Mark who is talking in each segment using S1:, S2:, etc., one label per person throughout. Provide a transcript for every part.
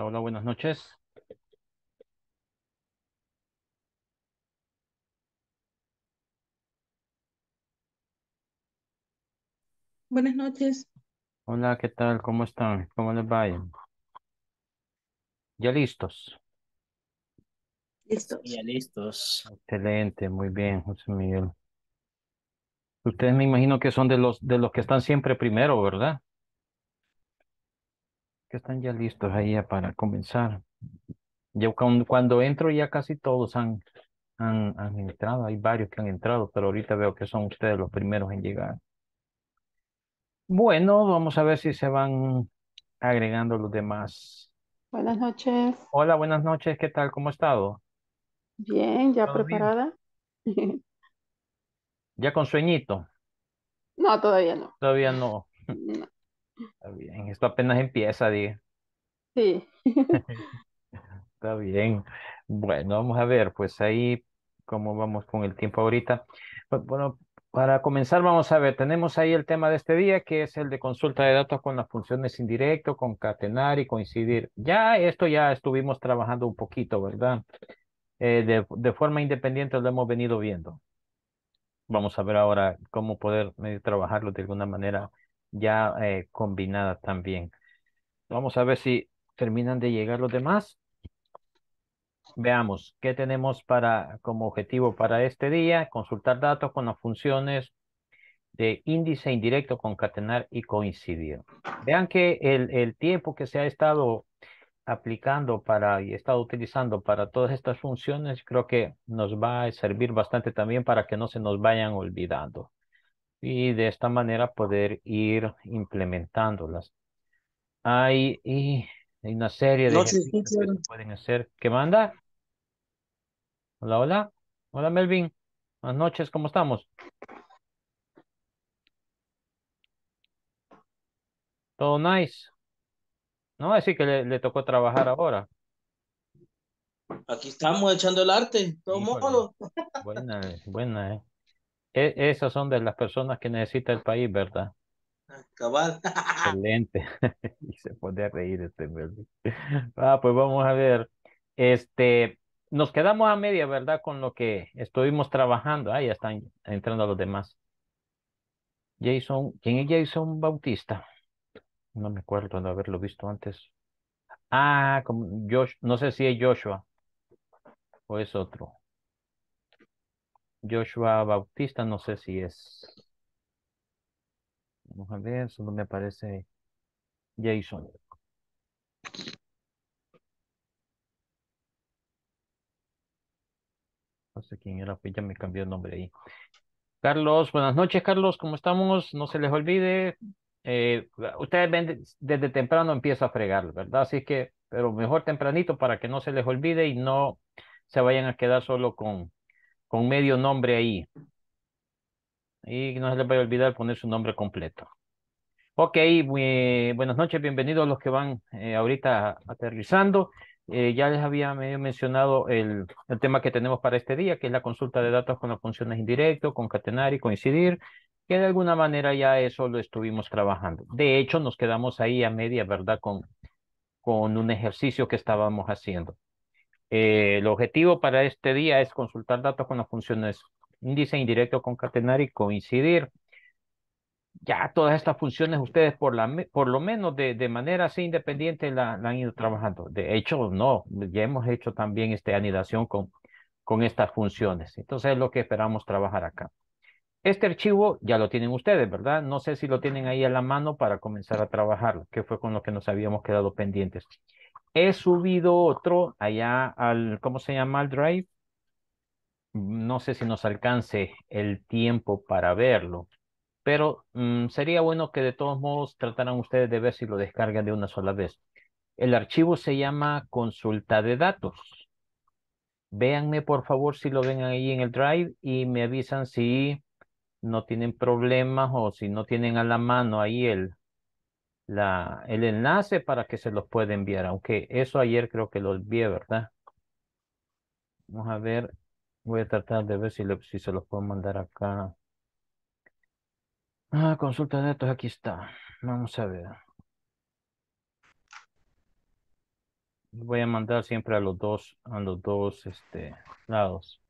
S1: Hola, buenas noches. Buenas noches. Hola, ¿qué tal? ¿Cómo están? ¿Cómo les va? ¿Ya listos? Listos. Ya listos. Excelente, muy bien, José Miguel. Ustedes me imagino que son de los de los que están siempre primero, ¿verdad? que están ya listos ahí para comenzar. Yo cuando, entro ya casi todos han, han, han entrado, hay varios que han entrado, pero ahorita veo que son ustedes los primeros en llegar. Bueno, vamos a ver si se van agregando los demás. Buenas noches. Hola, buenas noches, ¿qué tal? ¿Cómo ha estado? Bien, ya preparada. ¿Ya con sueñito? No, todavía no. Todavía no. no. Está bien, esto apenas empieza, diga. Sí. Está bien. Bueno, vamos a ver, pues ahí cómo vamos con el tiempo ahorita. Bueno, para comenzar, vamos a ver, tenemos ahí el tema de este día, que es el de consulta de datos con las funciones indirecto, concatenar y coincidir. Ya esto ya estuvimos trabajando un poquito, ¿verdad? Eh, de, forma independiente lo hemos venido viendo. Vamos a ver ahora cómo poder eh, trabajarlo de alguna manera ya eh, combinada también. Vamos a ver si terminan de llegar los demás. Veamos qué tenemos para, como objetivo para este día. Consultar datos con las funciones de índice indirecto, concatenar y coincidir. Vean que el, tiempo que se ha estado aplicando para y estado utilizando para todas estas funciones, creo que nos va a servir bastante también para que no se nos vayan olvidando y de esta manera poder ir implementándolas. Hay, una serie de cosas que pueden hacer. ¿Qué manda? Hola, hola. Hola, Melvin. Buenas noches, ¿cómo estamos? Todo nice. No, así que le, tocó trabajar ahora. Aquí estamos echando el arte, todo Híjole. Buena, buena, eh. E, esas son de las personas que necesita el país, ¿verdad? Ah, Excelente. y se puede reír este verde. Ah, pues vamos a ver. Este, nos quedamos a media, ¿verdad? Con lo que estuvimos trabajando. Ah, ya están entrando los demás. Jason, ¿quién es Jason Bautista? No me acuerdo de haberlo visto antes. Ah, como Josh, no sé si es Joshua o es otro. Joshua Bautista, no sé si es. Vamos a ver, solo me aparece Jason. No sé quién era, pues ya me cambió el nombre ahí. Carlos, buenas noches, Carlos, ¿cómo estamos? No se les olvide. Eh, ustedes ven, desde temprano empieza a fregar, ¿verdad? Así que, pero mejor tempranito para que no se les olvide y no se vayan a quedar solo con, con medio nombre ahí. Y no se les vaya a olvidar poner su nombre completo. Ok, buenas noches, bienvenidos a los que van eh, ahorita aterrizando. Eh, ya les había mencionado el, tema que tenemos para este día, que es la consulta de datos con las funciones indirecto, concatenar y coincidir, que de alguna manera ya eso lo estuvimos trabajando. De hecho, nos quedamos ahí a media, ¿verdad? Con, con un ejercicio que estábamos haciendo. Eh, el objetivo para este día es consultar datos con las funciones índice indirecto concatenar y coincidir. Ya todas estas funciones ustedes por, la, por lo menos de, manera así independiente la, han ido trabajando. De hecho, no, ya hemos hecho también esta anidación con, con estas funciones. Entonces es lo que esperamos trabajar acá. Este archivo ya lo tienen ustedes, ¿verdad? No sé si lo tienen ahí a la mano para comenzar a trabajarlo, que fue con lo que nos habíamos quedado pendientes. He subido otro allá al, ¿cómo se llama? el Drive. No sé si nos alcance el tiempo para verlo, pero mm, sería bueno que de todos modos trataran ustedes de ver si lo descargan de una sola vez. El archivo se llama consulta de datos. Véanme por favor si lo ven ahí en el Drive y me avisan si no tienen problemas o si no tienen a la mano ahí el, el enlace para que se los pueda enviar, aunque eso ayer creo que lo vi ¿verdad? Vamos a ver, voy a tratar de ver si, si se los puedo mandar acá. Ah, consulta de datos, aquí está. Vamos a ver. Voy a mandar siempre a los dos, a los dos este, lados.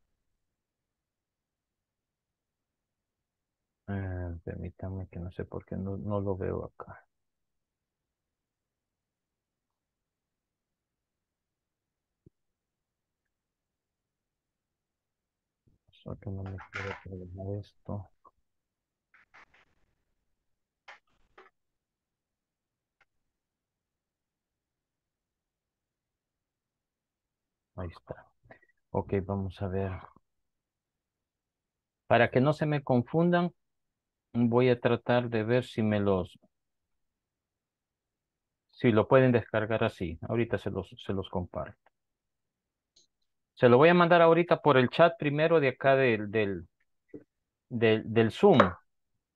S1: Eh, permítame que no sé por qué no lo veo acá. esto. Ahí está. Ok, vamos a ver. Para que no se me confundan, voy a tratar de ver si me los... Si lo pueden descargar así. Ahorita se los, se los comparto. Se lo voy a mandar ahorita por el chat primero de acá del, del, del, Zoom,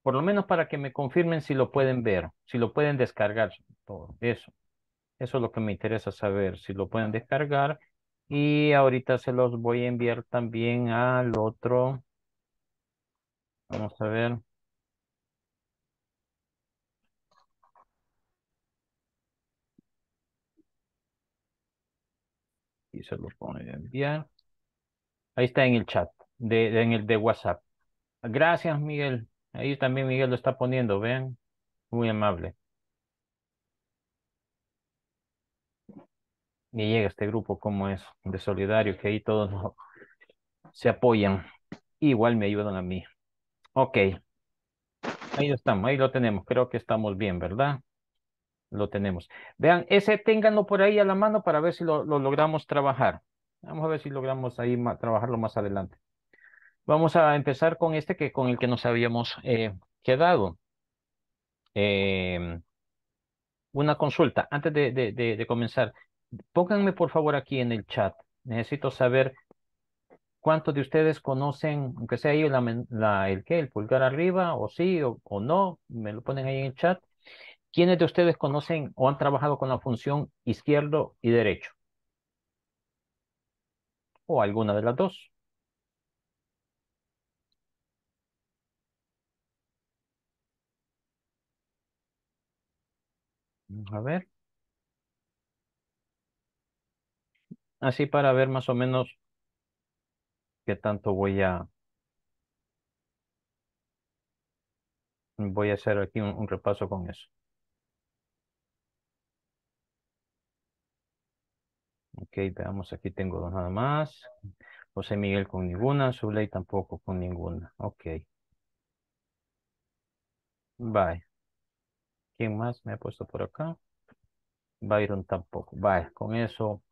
S1: por lo menos para que me confirmen si lo pueden ver, si lo pueden descargar, todo eso. Eso es lo que me interesa saber, si lo pueden descargar. Y ahorita se los voy a enviar también al otro. Vamos a ver. y se lo pone a enviar. Ahí está en el chat, de, en el de WhatsApp. Gracias, Miguel. Ahí también Miguel lo está poniendo, vean. Muy amable. Y llega este grupo cómo es, de solidario, que ahí todos se apoyan. Igual me ayudan a mí. Ok. Ahí estamos, ahí lo tenemos. Creo que estamos bien, ¿verdad? lo tenemos. Vean, ese ténganlo por ahí a la mano para ver si lo, logramos trabajar. Vamos a ver si logramos ahí trabajarlo más adelante. Vamos a empezar con este que con el que nos habíamos eh, quedado. Em, una consulta. Antes de, comenzar, pónganme por favor aquí en el chat. Necesito saber cuántos de ustedes conocen, aunque sea ahí el que, el pulgar arriba, o sí, o no. Me lo ponen ahí en el chat. ¿Quiénes de ustedes conocen o han trabajado con la función izquierdo y derecho? ¿O alguna de las dos? Vamos A ver. Así para ver más o menos qué tanto voy a... Voy a hacer aquí un repaso con eso. Ok, veamos, aquí tengo dos nada más. José Miguel con ninguna, Zuley tampoco con ninguna. Ok. Bye. ¿Quién más me ha puesto por acá? Byron tampoco. Bye. Con eso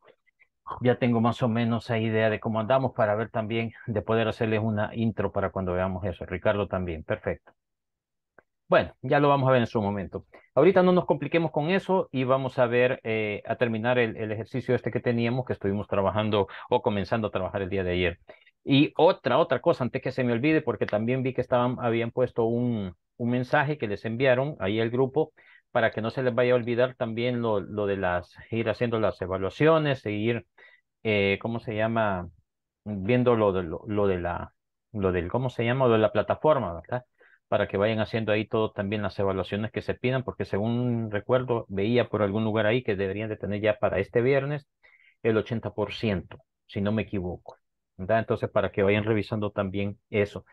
S1: ya tengo más o menos esa idea de cómo andamos para ver también, de poder hacerles una intro para cuando veamos eso. Ricardo también. Perfecto. Bueno, ya lo vamos a ver en su momento. Ahorita no nos compliquemos con eso y vamos a ver, eh, a terminar el, ejercicio este que teníamos, que estuvimos trabajando o comenzando a trabajar el día de ayer. Y otra, otra cosa, antes que se me olvide, porque también vi que estaban, habían puesto un, mensaje que les enviaron ahí al grupo para que no se les vaya a olvidar también lo, lo de las, ir haciendo las evaluaciones, seguir, eh, ¿cómo se llama? Viendo lo de, lo de la, lo del, ¿cómo se llama? Lo de la plataforma, ¿verdad? para que vayan haciendo ahí todo también las evaluaciones que se pidan, porque según recuerdo, veía por algún lugar ahí que deberían de tener ya para este viernes el 80%, si no me equivoco. ¿verdad? Entonces, para que vayan revisando también eso.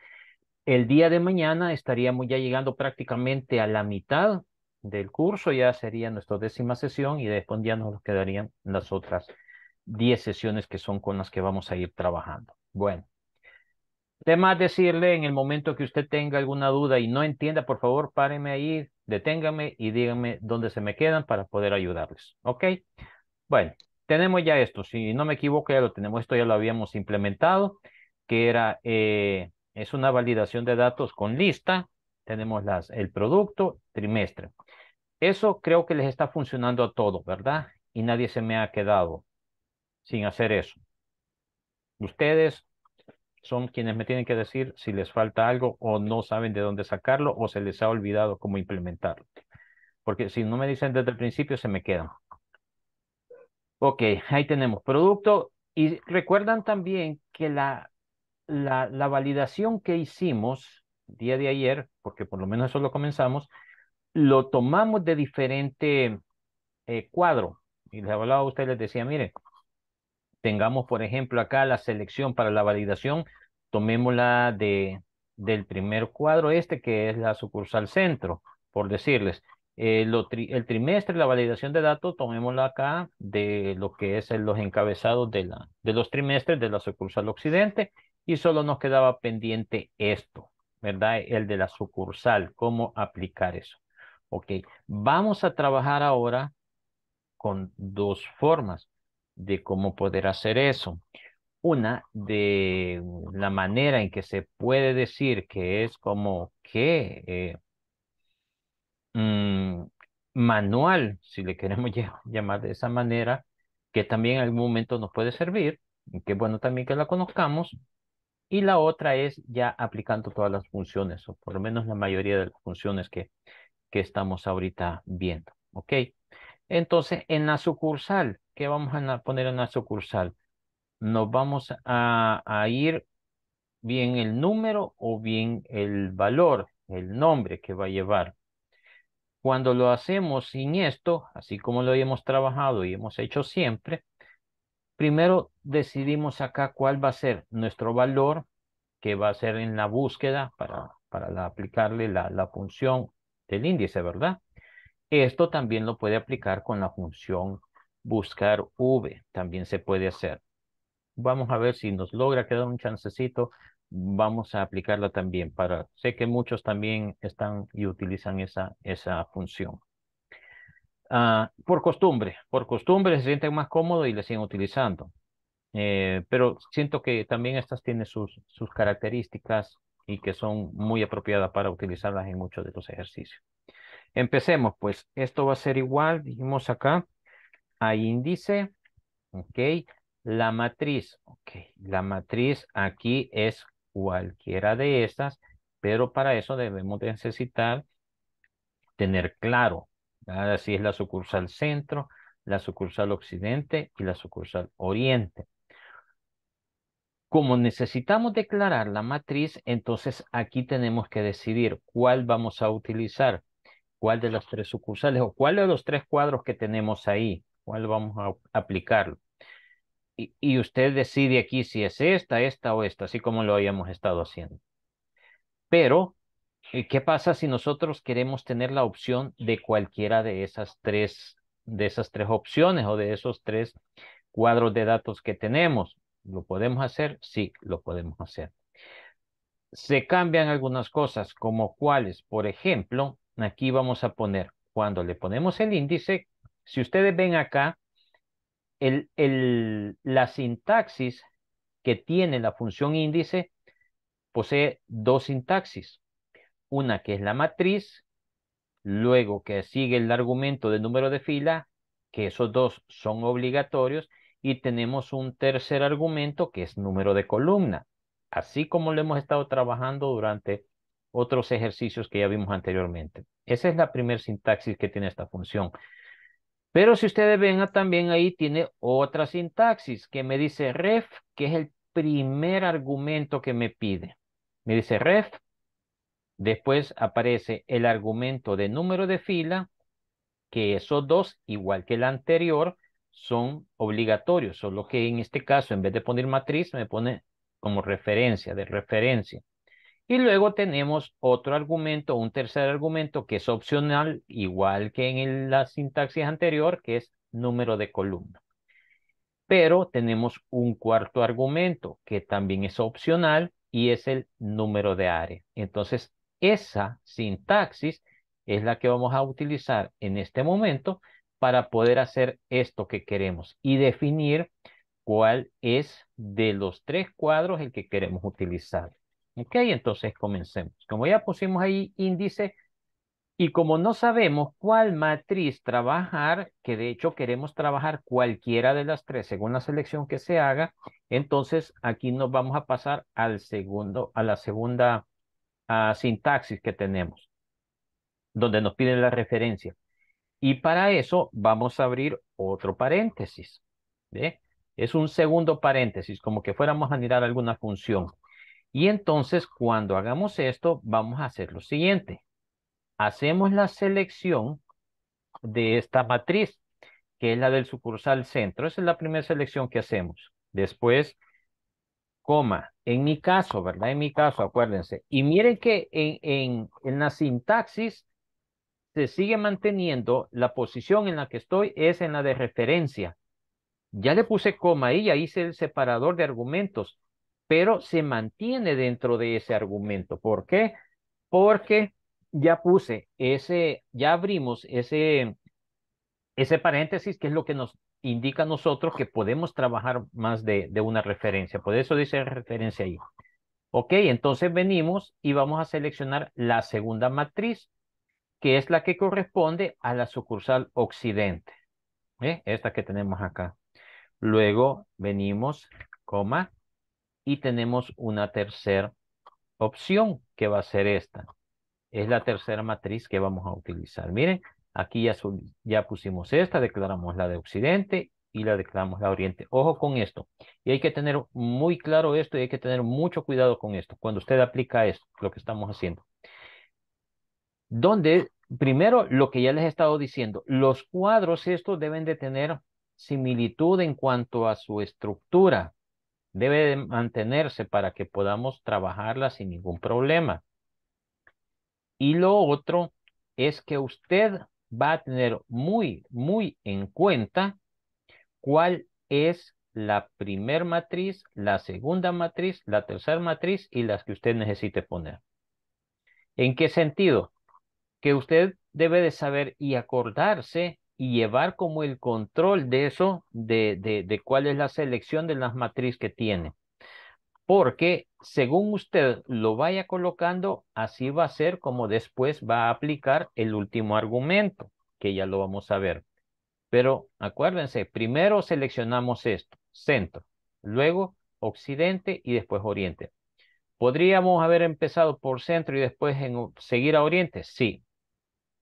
S1: El día de mañana estaríamos ya llegando prácticamente a la mitad del curso, ya sería nuestra décima sesión y después ya nos quedarían las otras 10 sesiones que son con las que vamos a ir trabajando. Bueno, de más decirle en el momento que usted tenga alguna duda y no entienda, por favor, páreme ahí, deténgame y díganme dónde se me quedan para poder ayudarles. ¿Ok? Bueno, tenemos ya esto. Si no me equivoco, ya lo tenemos. Esto ya lo habíamos implementado, que era, eh, es una validación de datos con lista. Tenemos las, el producto, trimestre. Eso creo que les está funcionando a todos, ¿verdad? Y nadie se me ha quedado sin hacer eso. Ustedes son quienes me tienen que decir si les falta algo o no saben de dónde sacarlo o se les ha olvidado cómo implementarlo. Porque si no me dicen desde el principio, se me quedan. Ok, ahí tenemos producto. Y recuerdan también que la, la, la validación que hicimos día de ayer, porque por lo menos eso lo comenzamos, lo tomamos de diferente eh, cuadro. Y les hablaba a ustedes, les decía, miren, tengamos, por ejemplo, acá la selección para la validación tomémosla de, del primer cuadro este, que es la sucursal centro, por decirles. Eh, el trimestre, la validación de datos, tomémosla acá de lo que es los encabezados de, la, de los trimestres de la sucursal occidente y solo nos quedaba pendiente esto, ¿verdad? El de la sucursal, cómo aplicar eso. Ok, vamos a trabajar ahora con dos formas de cómo poder hacer eso una de la manera en que se puede decir que es como que eh, mm, manual, si le queremos llamar de esa manera, que también en algún momento nos puede servir, que bueno también que la conozcamos, y la otra es ya aplicando todas las funciones, o por lo menos la mayoría de las funciones que, que estamos ahorita viendo, ¿ok? Entonces, en la sucursal, ¿qué vamos a poner en la sucursal? nos vamos a, ir bien el número o bien el valor, el nombre que va a llevar. Cuando lo hacemos sin esto, así como lo hemos trabajado y hemos hecho siempre, primero decidimos acá cuál va a ser nuestro valor que va a ser en la búsqueda para, para aplicarle la, la función del índice, ¿verdad? Esto también lo puede aplicar con la función buscar v, también se puede hacer vamos a ver si nos logra quedar un chancecito, vamos a aplicarla también para, sé que muchos también están y utilizan esa, esa función. Ah, por costumbre, por costumbre se sienten más cómodos y le siguen utilizando. Eh, pero siento que también estas tienen sus, sus características y que son muy apropiadas para utilizarlas en muchos de los ejercicios. Empecemos, pues esto va a ser igual, dijimos acá, a índice, ok, la matriz, ok, la matriz aquí es cualquiera de estas, pero para eso debemos necesitar tener claro, si es la sucursal centro, la sucursal occidente y la sucursal oriente. Como necesitamos declarar la matriz, entonces aquí tenemos que decidir cuál vamos a utilizar, cuál de las tres sucursales o cuál de los tres cuadros que tenemos ahí, cuál vamos a aplicarlo y, usted decide aquí si es esta, esta o esta, así como lo habíamos estado haciendo. Pero, eh, ¿qué pasa si nosotros queremos tener la opción de cualquiera de esas tres, de esas tres opciones o de esos tres cuadros de datos que tenemos? ¿Lo podemos hacer? Sí, lo podemos hacer. Se cambian algunas cosas, como cuáles. Por ejemplo, aquí vamos a poner, cuando le ponemos el índice, si ustedes ven acá, la sintaxis que tiene la función índice posee dos sintaxis. Una que es la matriz, luego que sigue el argumento del número de fila, que esos dos son obligatorios, y tenemos un tercer argumento que es número de columna, así como lo hemos estado trabajando durante otros ejercicios que ya vimos anteriormente. Esa es la primera sintaxis que tiene esta función. Pero si ustedes ven también ahí tiene otra sintaxis que me dice ref, que es el primer argumento que me pide. Me dice ref, después aparece el argumento de número de fila, que esos dos, igual que el anterior, son obligatorios, solo que en este caso, en vez de poner matriz, me pone como referencia, de referencia. Y luego tenemos otro argumento, un tercer argumento que es opcional, igual que en la sintaxis anterior, que es número de columna. Pero tenemos un cuarto argumento que también es opcional y es el número de área. Entonces, esa sintaxis es la que vamos a utilizar en este momento para poder hacer esto que queremos y definir cuál es de los tres cuadros el que queremos utilizar. Ok, entonces comencemos. Como ya pusimos ahí índice y como no sabemos cuál matriz trabajar, que de hecho queremos trabajar cualquiera de las tres según la selección que se haga, entonces aquí nos vamos a pasar al segundo, a la segunda a sintaxis que tenemos, donde nos piden la referencia. Y para eso vamos a abrir otro paréntesis. ¿de? Es un segundo paréntesis, como que fuéramos a mirar alguna función. Y entonces cuando hagamos esto, vamos a hacer lo siguiente. Hacemos la selección de esta matriz, que es la del sucursal centro. Esa es la primera selección que hacemos. Después, coma. En mi caso, ¿verdad? En mi caso, acuérdense. Y miren que en, la sintaxis se sigue manteniendo la posición en la que estoy es en la de referencia. Ya le puse coma ahí, ya hice el separador de argumentos pero se mantiene dentro de ese argumento. ¿Por qué? Porque ya puse ese, ya abrimos ese, ese paréntesis que es lo que nos indica a nosotros que podemos trabajar más de, una referencia. Por eso dice referencia ahí. Ok, entonces venimos y vamos a seleccionar la segunda matriz, que es la que corresponde a la sucursal occidente. ¿Eh? Esta que tenemos acá. Luego venimos, coma, y tenemos una tercera opción que va a ser esta. Es la tercera matriz que vamos a utilizar. Miren, aquí ya, ya pusimos esta, declaramos la de occidente y la declaramos la oriente. Ojo con esto. Y hay que tener muy claro esto y hay que tener mucho cuidado con esto. Cuando usted aplica esto, lo que estamos haciendo. Donde, primero, lo que ya les he estado diciendo, los cuadros estos deben de tener similitud en cuanto a su estructura debe de mantenerse para que podamos trabajarla sin ningún problema. Y lo otro es que usted va a tener muy, muy en cuenta cuál es la primer matriz, la segunda matriz, la tercera matriz y las que usted necesite poner. ¿En qué sentido? Que usted debe de saber y acordarse y llevar como el control de eso, de, de, cuál es la selección de las matriz que tiene. Porque según usted lo vaya colocando, así va a ser como después va a aplicar el último argumento, que ya lo vamos a ver. Pero acuérdense, primero seleccionamos esto, centro, luego occidente y después oriente. ¿Podríamos haber empezado por centro y después en, seguir a oriente? Sí,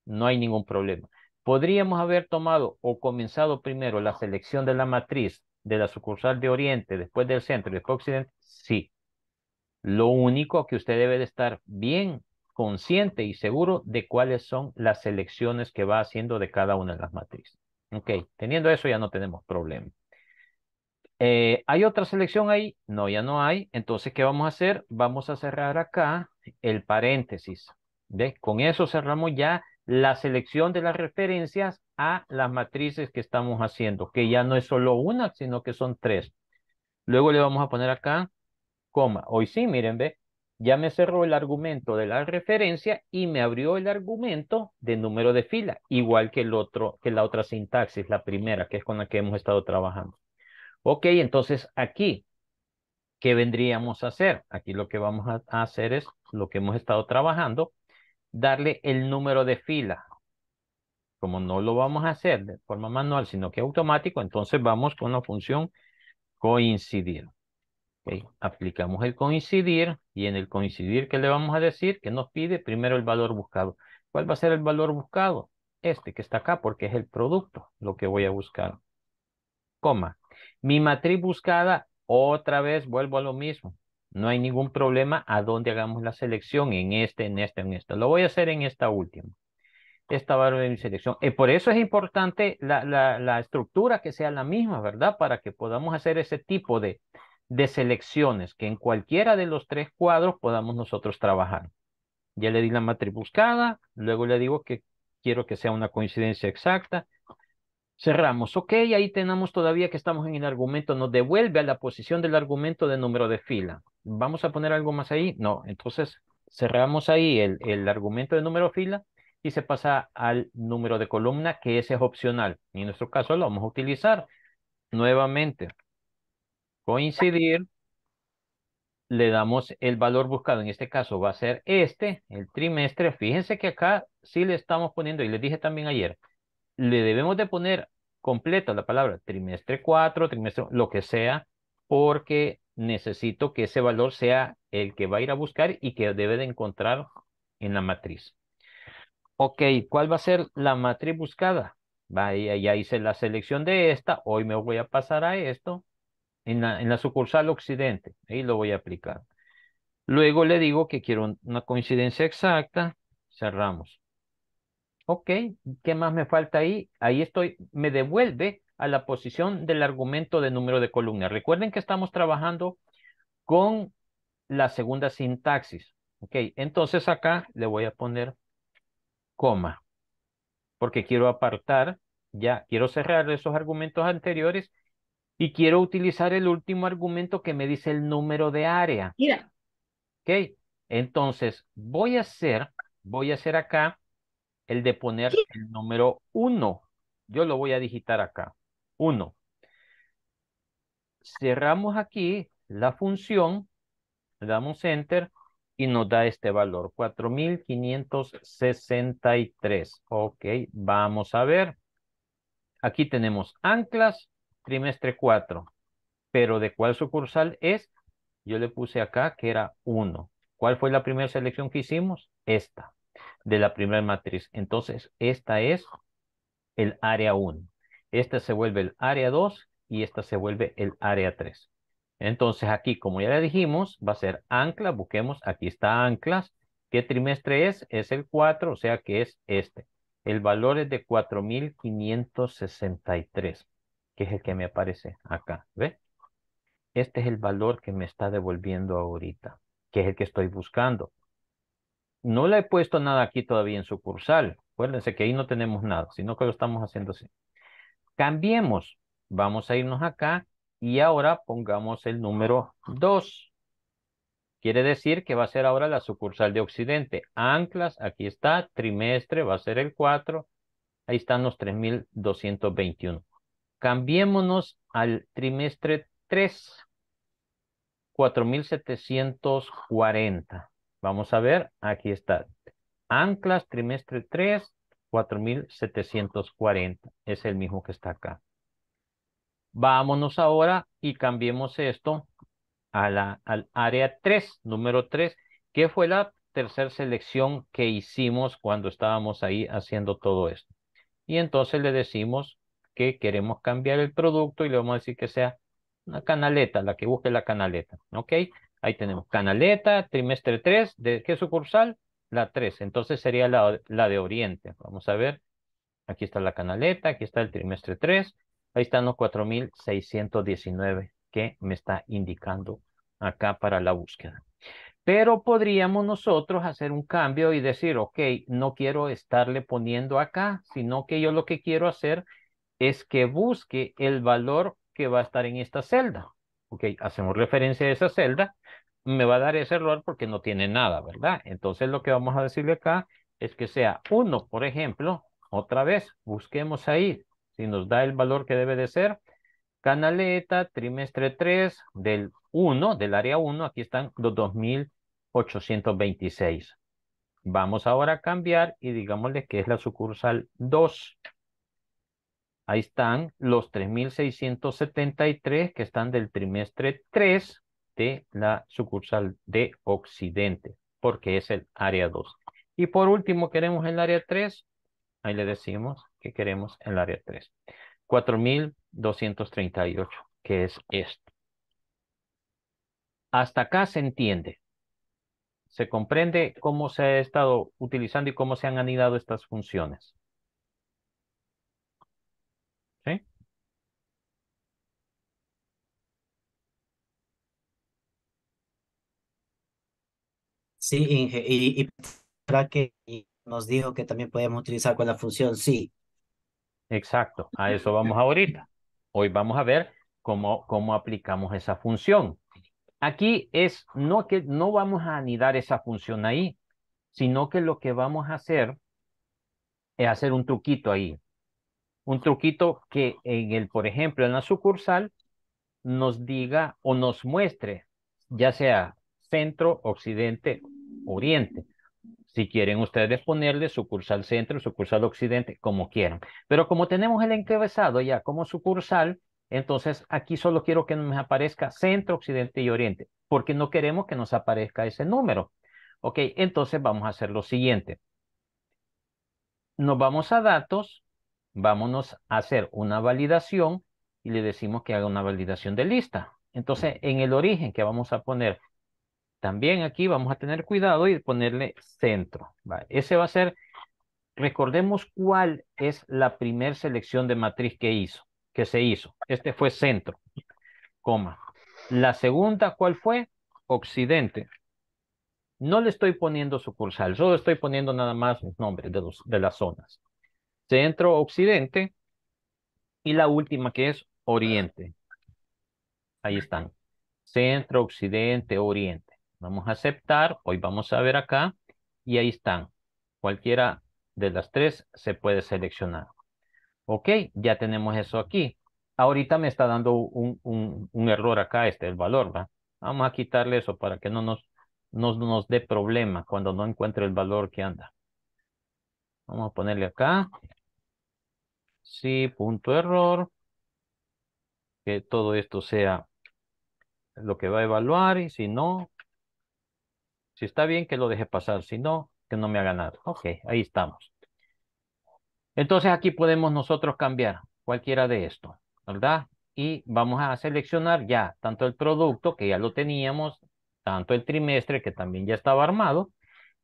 S1: no hay ningún problema. Podríamos haber tomado o comenzado primero la selección de la matriz de la sucursal de Oriente, después del centro y después Occidente. Sí. Lo único que usted debe de estar bien consciente y seguro de cuáles son las selecciones que va haciendo de cada una de las matrices. Ok, teniendo eso ya no tenemos problema. Eh, ¿Hay otra selección ahí? No, ya no hay. Entonces, ¿qué vamos a hacer? Vamos a cerrar acá el paréntesis. ¿Ve? Con eso cerramos ya la selección de las referencias a las matrices que estamos haciendo, que ya no es solo una, sino que son tres. Luego le vamos a poner acá, coma. Hoy sí, miren, ve, ya me cerró el argumento de la referencia y me abrió el argumento de número de fila, igual que, el otro, que la otra sintaxis, la primera, que es con la que hemos estado trabajando. Ok, entonces aquí, ¿qué vendríamos a hacer? Aquí lo que vamos a hacer es lo que hemos estado trabajando, darle el número de fila. Como no lo vamos a hacer de forma manual, sino que automático, entonces vamos con la función coincidir. Aplicamos el coincidir y en el coincidir, ¿qué le vamos a decir? Que nos pide primero el valor buscado. ¿Cuál va a ser el valor buscado? Este que está acá, porque es el producto lo que voy a buscar. Coma. Mi matriz buscada, otra vez vuelvo a lo mismo. No hay ningún problema a dónde hagamos la selección, en este, en este, en este. Lo voy a hacer en esta última. Esta va de mi selección. Y eh, por eso es importante la, estructura que sea la misma, ¿verdad? Para que podamos hacer ese tipo de, de selecciones, que en cualquiera de los tres cuadros podamos nosotros trabajar. Ya le di la matriz buscada, luego le digo que quiero que sea una coincidencia exacta, Cerramos. Ok, ahí tenemos todavía que estamos en el argumento. Nos devuelve a la posición del argumento de número de fila. ¿Vamos a poner algo más ahí? No. Entonces cerramos ahí el, argumento de número de fila y se pasa al número de columna, que ese es opcional. Y en nuestro caso lo vamos a utilizar nuevamente. Coincidir. Le damos el valor buscado. En este caso va a ser este, el trimestre. Fíjense que acá sí le estamos poniendo, y les dije también ayer, le debemos de poner completa la palabra trimestre 4, trimestre, lo que sea, porque necesito que ese valor sea el que va a ir a buscar y que debe de encontrar en la matriz. Ok, ¿cuál va a ser la matriz buscada? Vaya, ya hice la selección de esta, hoy me voy a pasar a esto, en la, en la sucursal occidente, ahí lo voy a aplicar. Luego le digo que quiero una coincidencia exacta, cerramos. Ok, ¿qué más me falta ahí? Ahí estoy, me devuelve a la posición del argumento de número de columna. Recuerden que estamos trabajando con la segunda sintaxis. Ok, entonces acá le voy a poner coma, porque quiero apartar, ya quiero cerrar esos argumentos anteriores y quiero utilizar el último argumento que me dice el número de área. Mira. Ok, entonces voy a hacer, voy a hacer acá el de poner el número 1. Yo lo voy a digitar acá. 1. Cerramos aquí la función, le damos enter y nos da este valor, 4563. Ok, vamos a ver. Aquí tenemos anclas, trimestre 4. Pero ¿de cuál sucursal es? Yo le puse acá que era 1. ¿Cuál fue la primera selección que hicimos? Esta de la primera matriz. Entonces, esta es el área 1. Esta se vuelve el área 2 y esta se vuelve el área 3. Entonces, aquí, como ya le dijimos, va a ser ancla. Busquemos, aquí está anclas. ¿Qué trimestre es? Es el 4, o sea que es este. El valor es de 4563, que es el que me aparece acá. ¿Ve? Este es el valor que me está devolviendo ahorita, que es el que estoy buscando no le he puesto nada aquí todavía en sucursal. Acuérdense que ahí no tenemos nada, sino que lo estamos haciendo así. Cambiemos. Vamos a irnos acá y ahora pongamos el número 2. Quiere decir que va a ser ahora la sucursal de Occidente. Anclas, aquí está. Trimestre va a ser el 4. Ahí están los 3,221. Cambiémonos al trimestre 3. 4,740. Vamos a ver, aquí está. Anclas, trimestre 3, 4,740. Es el mismo que está acá. Vámonos ahora y cambiemos esto a la, al área 3, número 3, que fue la tercera selección que hicimos cuando estábamos ahí haciendo todo esto. Y entonces le decimos que queremos cambiar el producto y le vamos a decir que sea una canaleta, la que busque la canaleta, ¿ok? Ahí tenemos Canaleta, trimestre 3. ¿De qué sucursal? La 3. Entonces sería la, la de Oriente. Vamos a ver. Aquí está la canaleta, aquí está el trimestre 3. Ahí están los 4,619 que me está indicando acá para la búsqueda. Pero podríamos nosotros hacer un cambio y decir, ok, no quiero estarle poniendo acá, sino que yo lo que quiero hacer es que busque el valor que va a estar en esta celda ok, hacemos referencia a esa celda, me va a dar ese error porque no tiene nada, ¿verdad? Entonces lo que vamos a decirle acá es que sea 1, por ejemplo, otra vez, busquemos ahí, si nos da el valor que debe de ser, canaleta, trimestre 3 del 1, del área 1, aquí están los 2826. Vamos ahora a cambiar y digámosle que es la sucursal 2. Ahí están los 3.673 que están del trimestre 3 de la sucursal de Occidente, porque es el área 2. Y por último, queremos el área 3. Ahí le decimos que queremos el área 3. 4.238, que es esto. Hasta acá se entiende. Se comprende cómo se ha estado utilizando y cómo se han anidado estas funciones. Sí, y, para que nos dijo que también podemos utilizar con la función sí. Exacto, a eso vamos ahorita. Hoy vamos a ver cómo, cómo aplicamos esa función. Aquí es, no que no vamos a anidar esa función ahí, sino que lo que vamos a hacer es hacer un truquito ahí. Un truquito que en el, por ejemplo, en la sucursal nos diga o nos muestre, ya sea centro, occidente oriente. Si quieren ustedes ponerle sucursal centro, sucursal occidente, como quieran. Pero como tenemos el encabezado ya como sucursal, entonces aquí solo quiero que nos aparezca centro, occidente y oriente, porque no queremos que nos aparezca ese número. Ok, entonces vamos a hacer lo siguiente. Nos vamos a datos, vámonos a hacer una validación y le decimos que haga una validación de lista. Entonces, en el origen que vamos a poner también aquí vamos a tener cuidado y ponerle centro. Ese va a ser, recordemos cuál es la primer selección de matriz que hizo, que se hizo. Este fue centro, coma. La segunda, ¿cuál fue? Occidente. No le estoy poniendo sucursal, solo estoy poniendo nada más los nombres de, de las zonas. Centro, Occidente. Y la última que es Oriente. Ahí están. Centro, Occidente, Oriente. Vamos a aceptar, hoy vamos a ver acá, y ahí están. Cualquiera de las tres se puede seleccionar. Ok, ya tenemos eso aquí. Ahorita me está dando un, error acá, este, el valor, ¿va? Vamos a quitarle eso para que no nos, no nos dé problema cuando no encuentre el valor que anda. Vamos a ponerle acá. Sí, punto error. Que todo esto sea lo que va a evaluar y si no, si está bien, que lo deje pasar. Si no, que no me haga nada. Ok, ahí estamos. Entonces aquí podemos nosotros cambiar cualquiera de esto, ¿verdad? Y vamos a seleccionar ya tanto el producto, que ya lo teníamos, tanto el trimestre, que también ya estaba armado,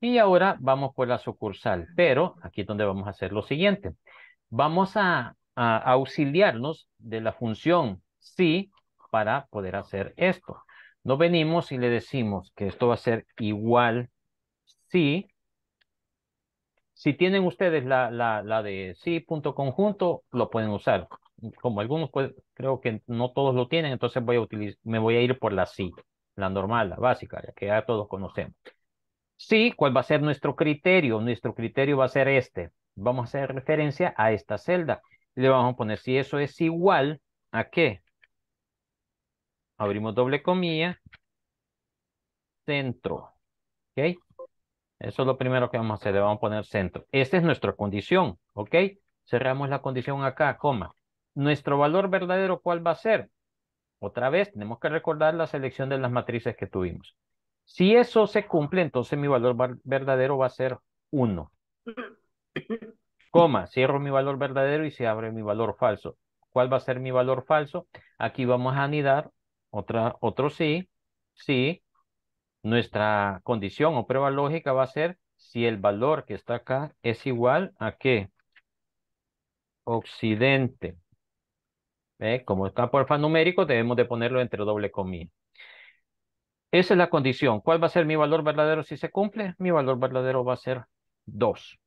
S1: y ahora vamos por la sucursal. Pero aquí es donde vamos a hacer lo siguiente. Vamos a, a auxiliarnos de la función sí para poder hacer esto. No venimos y le decimos que esto va a ser igual si, si tienen ustedes la, la, la de sí, punto conjunto, lo pueden usar. Como algunos, creo que no todos lo tienen, entonces voy a me voy a ir por la sí, la normal, la básica, la que ya todos conocemos. Sí, ¿cuál va a ser nuestro criterio? Nuestro criterio va a ser este. Vamos a hacer referencia a esta celda. Y le vamos a poner si eso es igual a qué? abrimos doble comilla, centro, ¿ok? Eso es lo primero que vamos a hacer, le vamos a poner centro. Esta es nuestra condición, ¿ok? Cerramos la condición acá, coma. ¿Nuestro valor verdadero cuál va a ser? Otra vez, tenemos que recordar la selección de las matrices que tuvimos. Si eso se cumple, entonces mi valor verdadero va a ser 1. Coma, cierro mi valor verdadero y se abre mi valor falso. ¿Cuál va a ser mi valor falso? Aquí vamos a anidar otra, otro sí, sí. Nuestra condición o prueba lógica va a ser si el valor que está acá es igual a qué? Occidente. Como está por alfanumérico, debemos de ponerlo entre doble comilla. Esa es la condición. ¿Cuál va a ser mi valor verdadero si se cumple? Mi valor verdadero va a ser 2.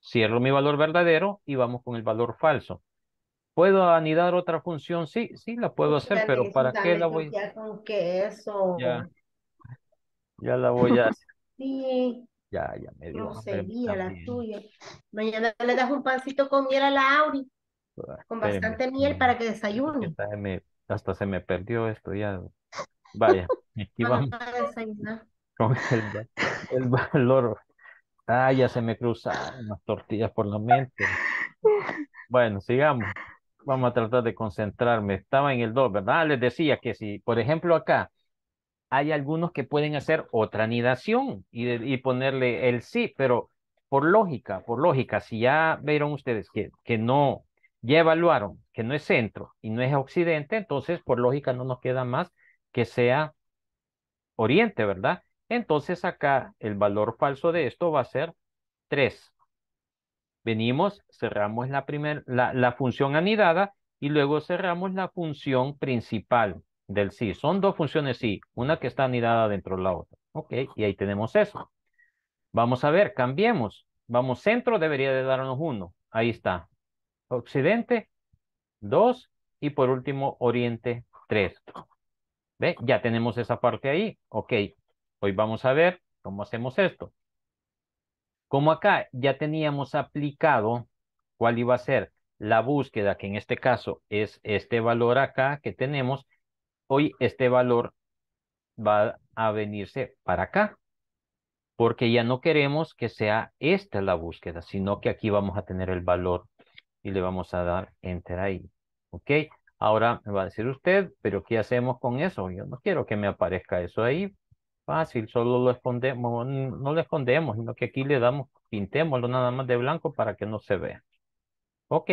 S1: Cierro mi valor verdadero y vamos con el valor falso. ¿Puedo anidar otra función? Sí, sí la puedo pues, hacer, pero ¿para qué la voy a...? Con queso. Ya. ya la voy a hacer. Sí. Ya, ya me dio. No sería la tuya. Mañana le das un pancito con miel a la Auri. Ah, con bastante miel para que desayune. Hasta se me, perdió esto ya. Vaya, con el, valor. Ah, ya se me cruzaron las tortillas por la mente. Bueno, sigamos vamos a tratar de concentrarme. Estaba en el 2, ¿verdad? Ah, les decía que si, por ejemplo, acá hay algunos que pueden hacer otra anidación y, ponerle el sí, pero por lógica, por lógica, si ya vieron ustedes que, que no, ya evaluaron que no es centro y no es occidente, entonces por lógica no nos queda más que sea oriente, ¿verdad? Entonces acá el valor falso de esto va a ser 3. Venimos, cerramos la, la, función anidada y luego cerramos la función principal del sí. Son dos funciones sí, una que está anidada dentro de la otra. Ok, y ahí tenemos eso. Vamos a ver, cambiemos. Vamos, centro debería de darnos uno. Ahí está. Occidente, dos. Y por último, oriente, tres. ¿Ve? Ya tenemos esa parte ahí. Ok, hoy vamos a ver cómo hacemos esto. Como acá ya teníamos aplicado cuál iba a ser la búsqueda, que en este caso es este valor acá que tenemos, hoy este valor va a venirse para acá, porque ya no queremos que sea esta la búsqueda, sino que aquí vamos a tener el valor y le vamos a dar enter ahí, ¿ok? Ahora me va a decir usted, pero ¿qué hacemos con eso? Yo no quiero que me aparezca eso ahí, fácil, solo lo escondemos, no lo escondemos, sino que aquí le damos, pintémoslo nada más de blanco para que no se vea. Ok,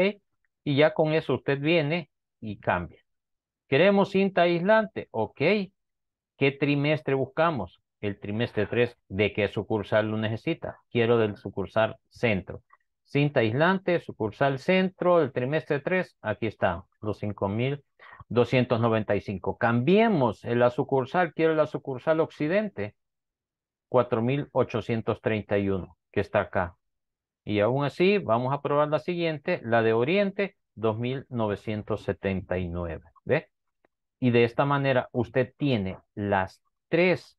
S1: y ya con eso usted viene y cambia. ¿Queremos cinta aislante? Ok, ¿qué trimestre buscamos? El trimestre 3, ¿de qué sucursal lo necesita? Quiero del sucursal centro cinta aislante, sucursal centro, el trimestre 3, aquí está, los 5,295. Cambiemos en la sucursal, quiero la sucursal occidente, 4,831, que está acá. Y aún así, vamos a probar la siguiente, la de oriente, 2,979. ¿Ve? Y de esta manera, usted tiene las tres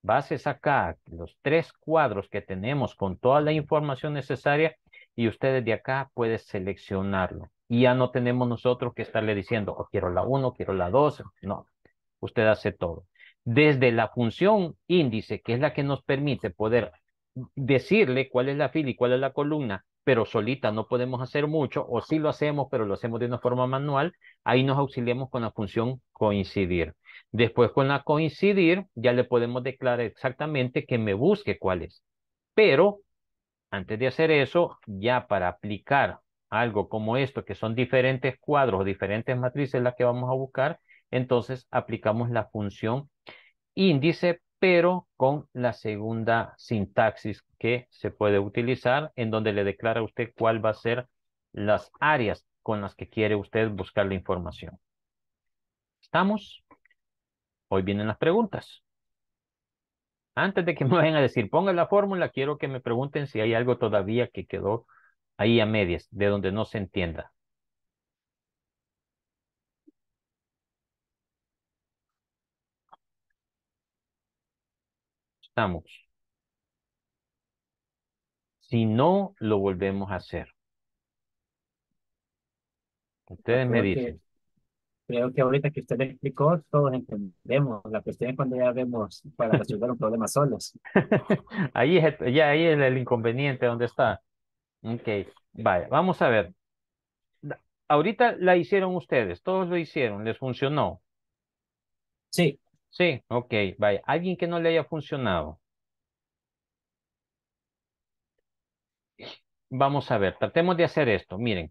S1: bases acá, los tres cuadros que tenemos con toda la información necesaria y usted desde acá puede seleccionarlo. Y ya no tenemos nosotros que estarle diciendo, o oh, quiero la 1, quiero la 2. No, usted hace todo. Desde la función índice, que es la que nos permite poder decirle cuál es la fila y cuál es la columna, pero solita no podemos hacer mucho, o si lo hacemos, pero lo hacemos de una forma manual, ahí nos auxiliamos con la función coincidir. Después con la coincidir, ya le podemos declarar exactamente que me busque cuál es. Pero antes de hacer eso, ya para aplicar algo como esto, que son diferentes cuadros diferentes matrices las que vamos a buscar, entonces aplicamos la función índice, pero con la segunda sintaxis que se puede utilizar, en donde le declara a usted cuál va a ser las áreas con las que quiere usted buscar la información. ¿Estamos? Hoy vienen las preguntas. Antes de que me vayan a decir, pongan la fórmula, quiero que me pregunten si hay algo todavía que quedó ahí a medias, de donde no se entienda. Estamos. Si no, lo volvemos a hacer. Ustedes me dicen creo que ahorita que usted le explicó, todos entendemos. La cuestión cuando ya vemos para resolver un problema solos. ahí es, ya ahí es el inconveniente, ¿dónde está? Ok, vaya, vamos a ver. Ahorita la hicieron ustedes, todos lo hicieron, les funcionó. Sí. Sí, ok, vaya. ¿Alguien que no le haya funcionado? Vamos a ver, tratemos de hacer esto. Miren,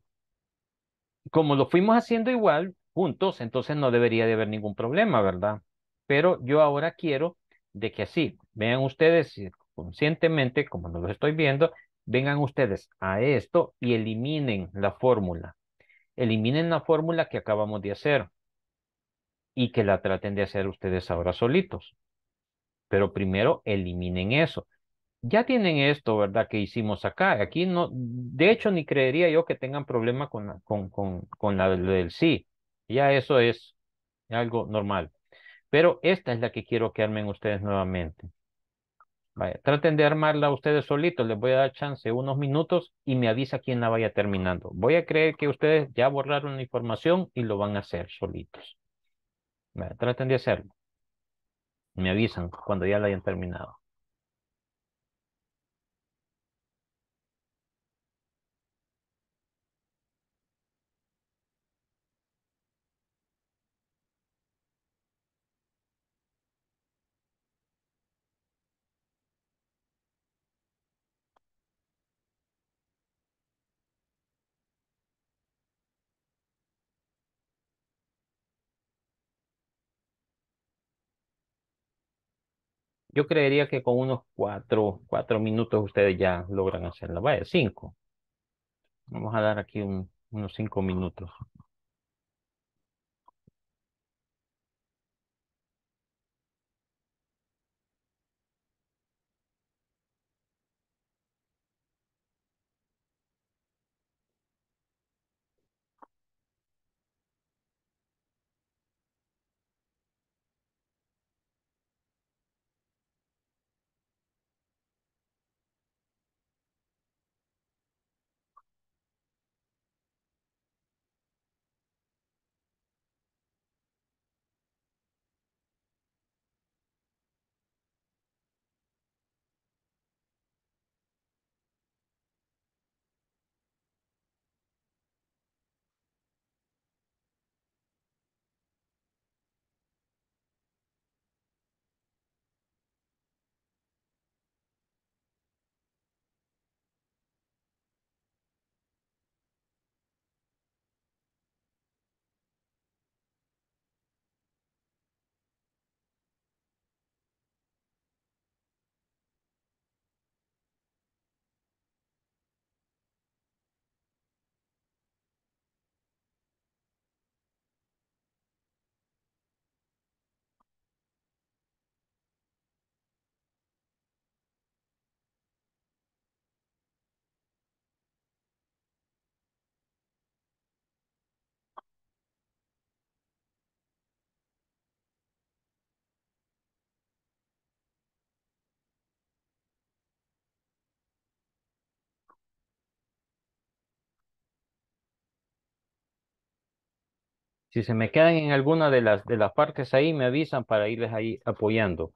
S1: como lo fuimos haciendo igual, juntos, entonces no debería de haber ningún problema, ¿verdad? Pero yo ahora quiero de que así, vean ustedes conscientemente, como no lo estoy viendo, vengan ustedes a esto y eliminen la fórmula. Eliminen la fórmula que acabamos de hacer y que la traten de hacer ustedes ahora solitos. Pero primero eliminen eso. Ya tienen esto, ¿verdad? Que hicimos acá. Aquí no, de hecho, ni creería yo que tengan problema con, con, con la del sí. Ya eso es algo normal. Pero esta es la que quiero que armen ustedes nuevamente. Vaya, traten de armarla ustedes solitos. Les voy a dar chance unos minutos y me avisa quién la vaya terminando. Voy a creer que ustedes ya borraron la información y lo van a hacer solitos. traten de hacerlo. Me avisan cuando ya la hayan terminado. Yo creería que con unos cuatro, cuatro minutos ustedes ya logran hacer la Vaya, cinco. Vamos a dar aquí unos cinco minutos. Si se me quedan en alguna de las, de las partes ahí, me avisan para irles ahí apoyando.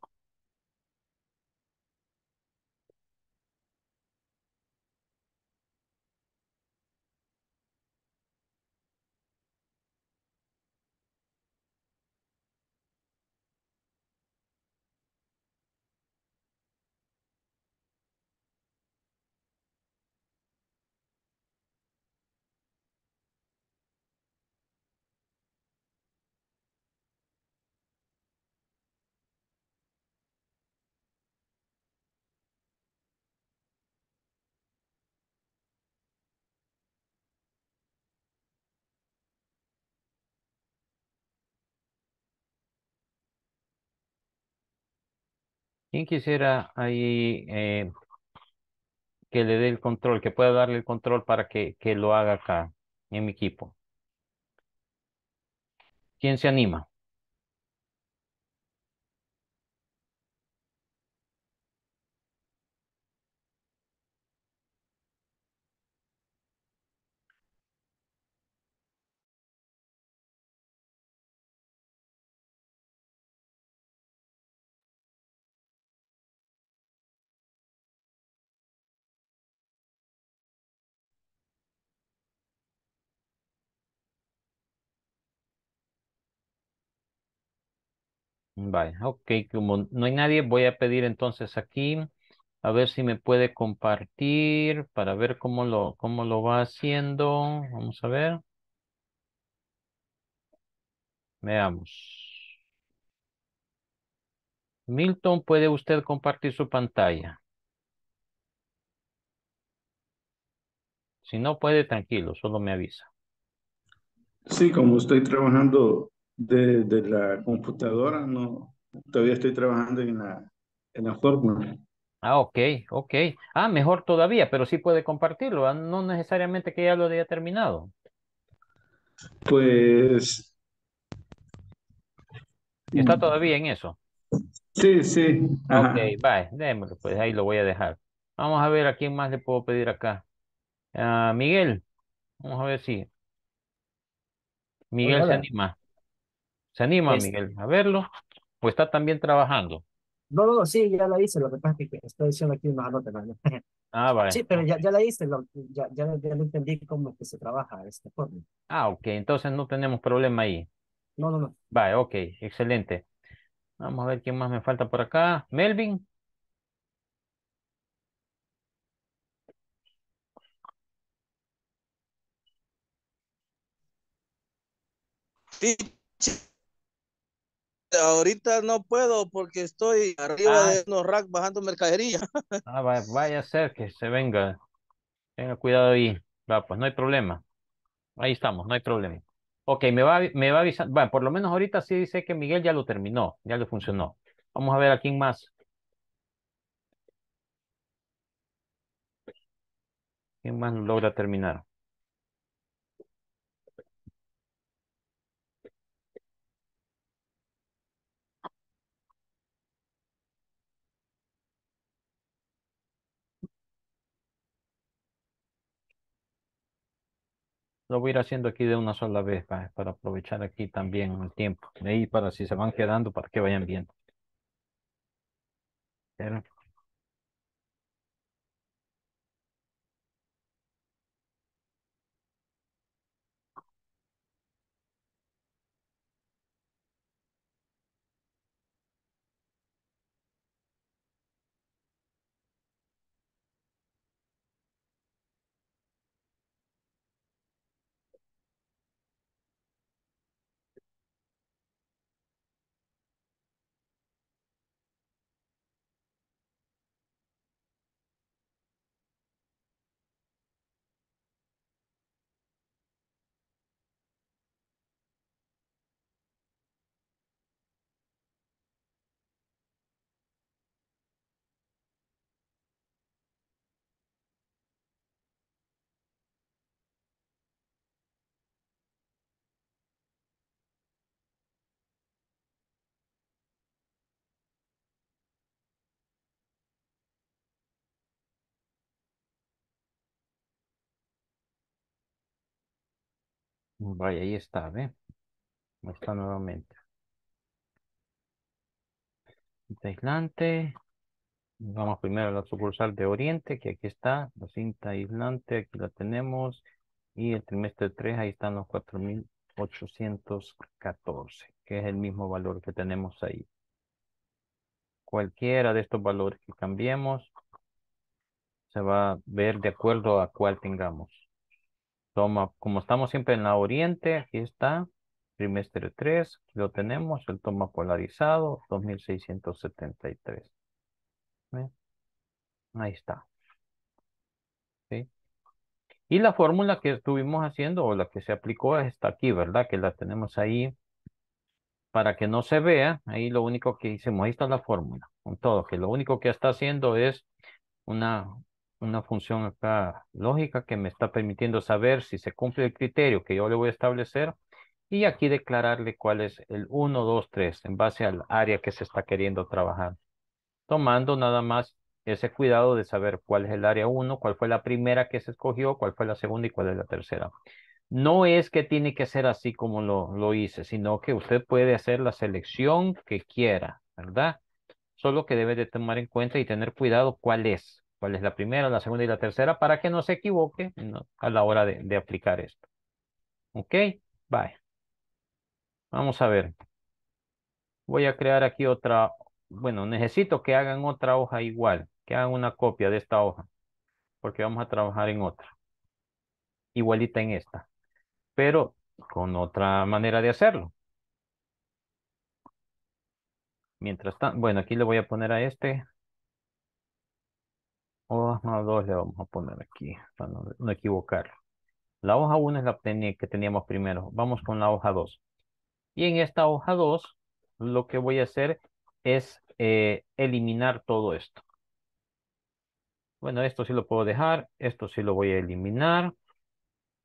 S1: ¿Quién quisiera ahí eh, que le dé el control, que pueda darle el control para que, que lo haga acá en mi equipo? ¿Quién se anima? Vale, ok, como no hay nadie, voy a pedir entonces aquí, a ver si me puede compartir para ver cómo lo, cómo lo va haciendo. Vamos a ver. Veamos. Milton, ¿puede usted compartir su pantalla? Si no puede, tranquilo, solo me avisa. Sí, como estoy trabajando de, la computadora, no, todavía estoy trabajando en la, en la fórmula. Ah, ok, ok. Ah, mejor todavía, pero sí puede compartirlo, ah, no necesariamente que ya lo haya terminado. Pues... Está mm, todavía en eso. Sí, sí. Ok, bye, démoslo, pues ahí lo voy a dejar. Vamos a ver a quién más le puedo pedir acá. Ah, Miguel, vamos a ver si... Miguel se anima. ¿Se anima, Miguel, a verlo? Pues está también trabajando. No, no, sí, ya la hice, lo que pasa es que estoy diciendo aquí una nota. ¿no? Ah, vale. Sí, pero ya, ya la hice, ya, ya, lo entendí cómo es que se trabaja este forma. Ah, ok, entonces no tenemos problema ahí. No, no, no. Vale, ok, excelente. Vamos a ver quién más me falta por acá. Melvin. Sí ahorita no puedo porque estoy arriba ah. de unos racks bajando mercadería. Ah, vaya, a ser que se venga. Tenga cuidado ahí. Va, pues no hay problema. Ahí estamos, no hay problema. Ok, me va, me va Bueno, por lo menos ahorita sí dice que Miguel ya lo terminó, ya le funcionó. Vamos a ver a quién más. ¿Quién más logra terminar? lo voy a ir haciendo aquí de una sola vez para aprovechar aquí también el tiempo. Y para si se van quedando, para que vayan viendo. Vaya, ahí está, ¿ve? Ahí está nuevamente. Aislante. Vamos primero a la sucursal de Oriente, que aquí está, la cinta aislante, aquí la tenemos. Y el trimestre 3, ahí están los 4.814, que es el mismo valor que tenemos ahí. Cualquiera de estos valores que cambiemos se va a ver de acuerdo a cuál tengamos como estamos siempre en la oriente, aquí está, trimestre 3, aquí lo tenemos, el toma polarizado, 2673. ¿Ven? Ahí está. ¿Sí? Y la fórmula que estuvimos haciendo o la que se aplicó está aquí, ¿verdad? Que la tenemos ahí para que no se vea. Ahí lo único que hicimos, ahí está la fórmula, con todo, que lo único que está haciendo es una una función acá lógica que me está permitiendo saber si se cumple el criterio que yo le voy a establecer y aquí declararle cuál es el 1, 2, 3 en base al área que se está queriendo trabajar. Tomando nada más ese cuidado de saber cuál es el área 1, cuál fue la primera que se escogió, cuál fue la segunda y cuál es la tercera. No es que tiene que ser así como lo, lo hice, sino que usted puede hacer la selección que quiera, ¿verdad? Solo que debe de tomar en cuenta y tener cuidado cuál es, cuál es la primera, la segunda y la tercera, para que no se equivoque a la hora de, aplicar esto. Ok, Bye. Vamos a ver. Voy a crear aquí otra, bueno, necesito que hagan otra hoja igual, que hagan una copia de esta hoja, porque vamos a trabajar en otra, igualita en esta, pero con otra manera de hacerlo. Mientras tanto, bueno, aquí le voy a poner a este Hoja 2 le vamos a poner aquí, para no, equivocar. La hoja 1 es la que teníamos primero. Vamos con la hoja 2. Y en esta hoja 2, lo que voy a hacer es eh, eliminar todo esto. Bueno, esto sí lo puedo dejar. Esto sí lo voy a eliminar.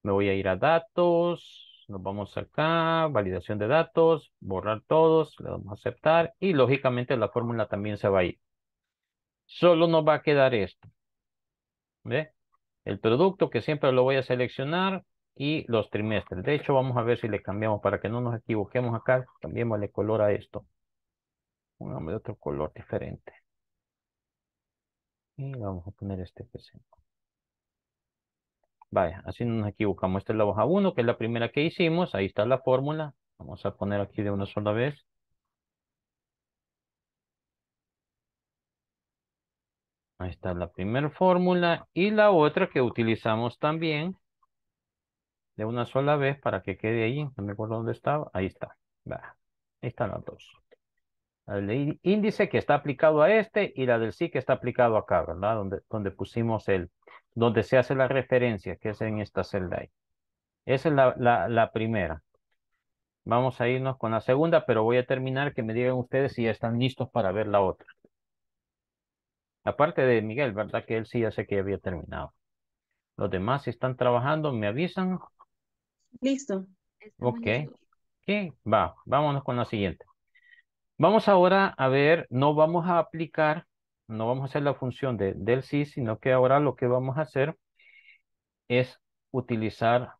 S1: Me voy a ir a datos. Nos vamos acá. Validación de datos. Borrar todos. Le damos a aceptar. Y lógicamente la fórmula también se va a ir. Solo nos va a quedar esto. ¿Ve? El producto que siempre lo voy a seleccionar y los trimestres. De hecho, vamos a ver si le cambiamos para que no nos equivoquemos acá. vale color a esto. Pongamos de otro color diferente. Y vamos a poner este p Vaya, así no nos equivocamos. Este es la hoja 1, que es la primera que hicimos. Ahí está la fórmula. Vamos a poner aquí de una sola vez. Ahí está la primera fórmula y la otra que utilizamos también de una sola vez para que quede ahí. No me acuerdo dónde estaba. Ahí está. Ahí están las dos. El índice que está aplicado a este y la del sí que está aplicado acá, ¿verdad? Donde, donde pusimos el, donde se hace la referencia, que es en esta celda ahí. Esa es la, la primera. Vamos a irnos con la segunda, pero voy a terminar que me digan ustedes si ya están listos para ver la otra. Aparte de Miguel, ¿verdad? Que él sí ya sé que había terminado. Los demás están trabajando, me avisan. Listo. ok. va, vámonos con la siguiente. Vamos ahora a ver, no vamos a aplicar, no vamos a hacer la función de, del sí, sino que ahora lo que vamos a hacer es utilizar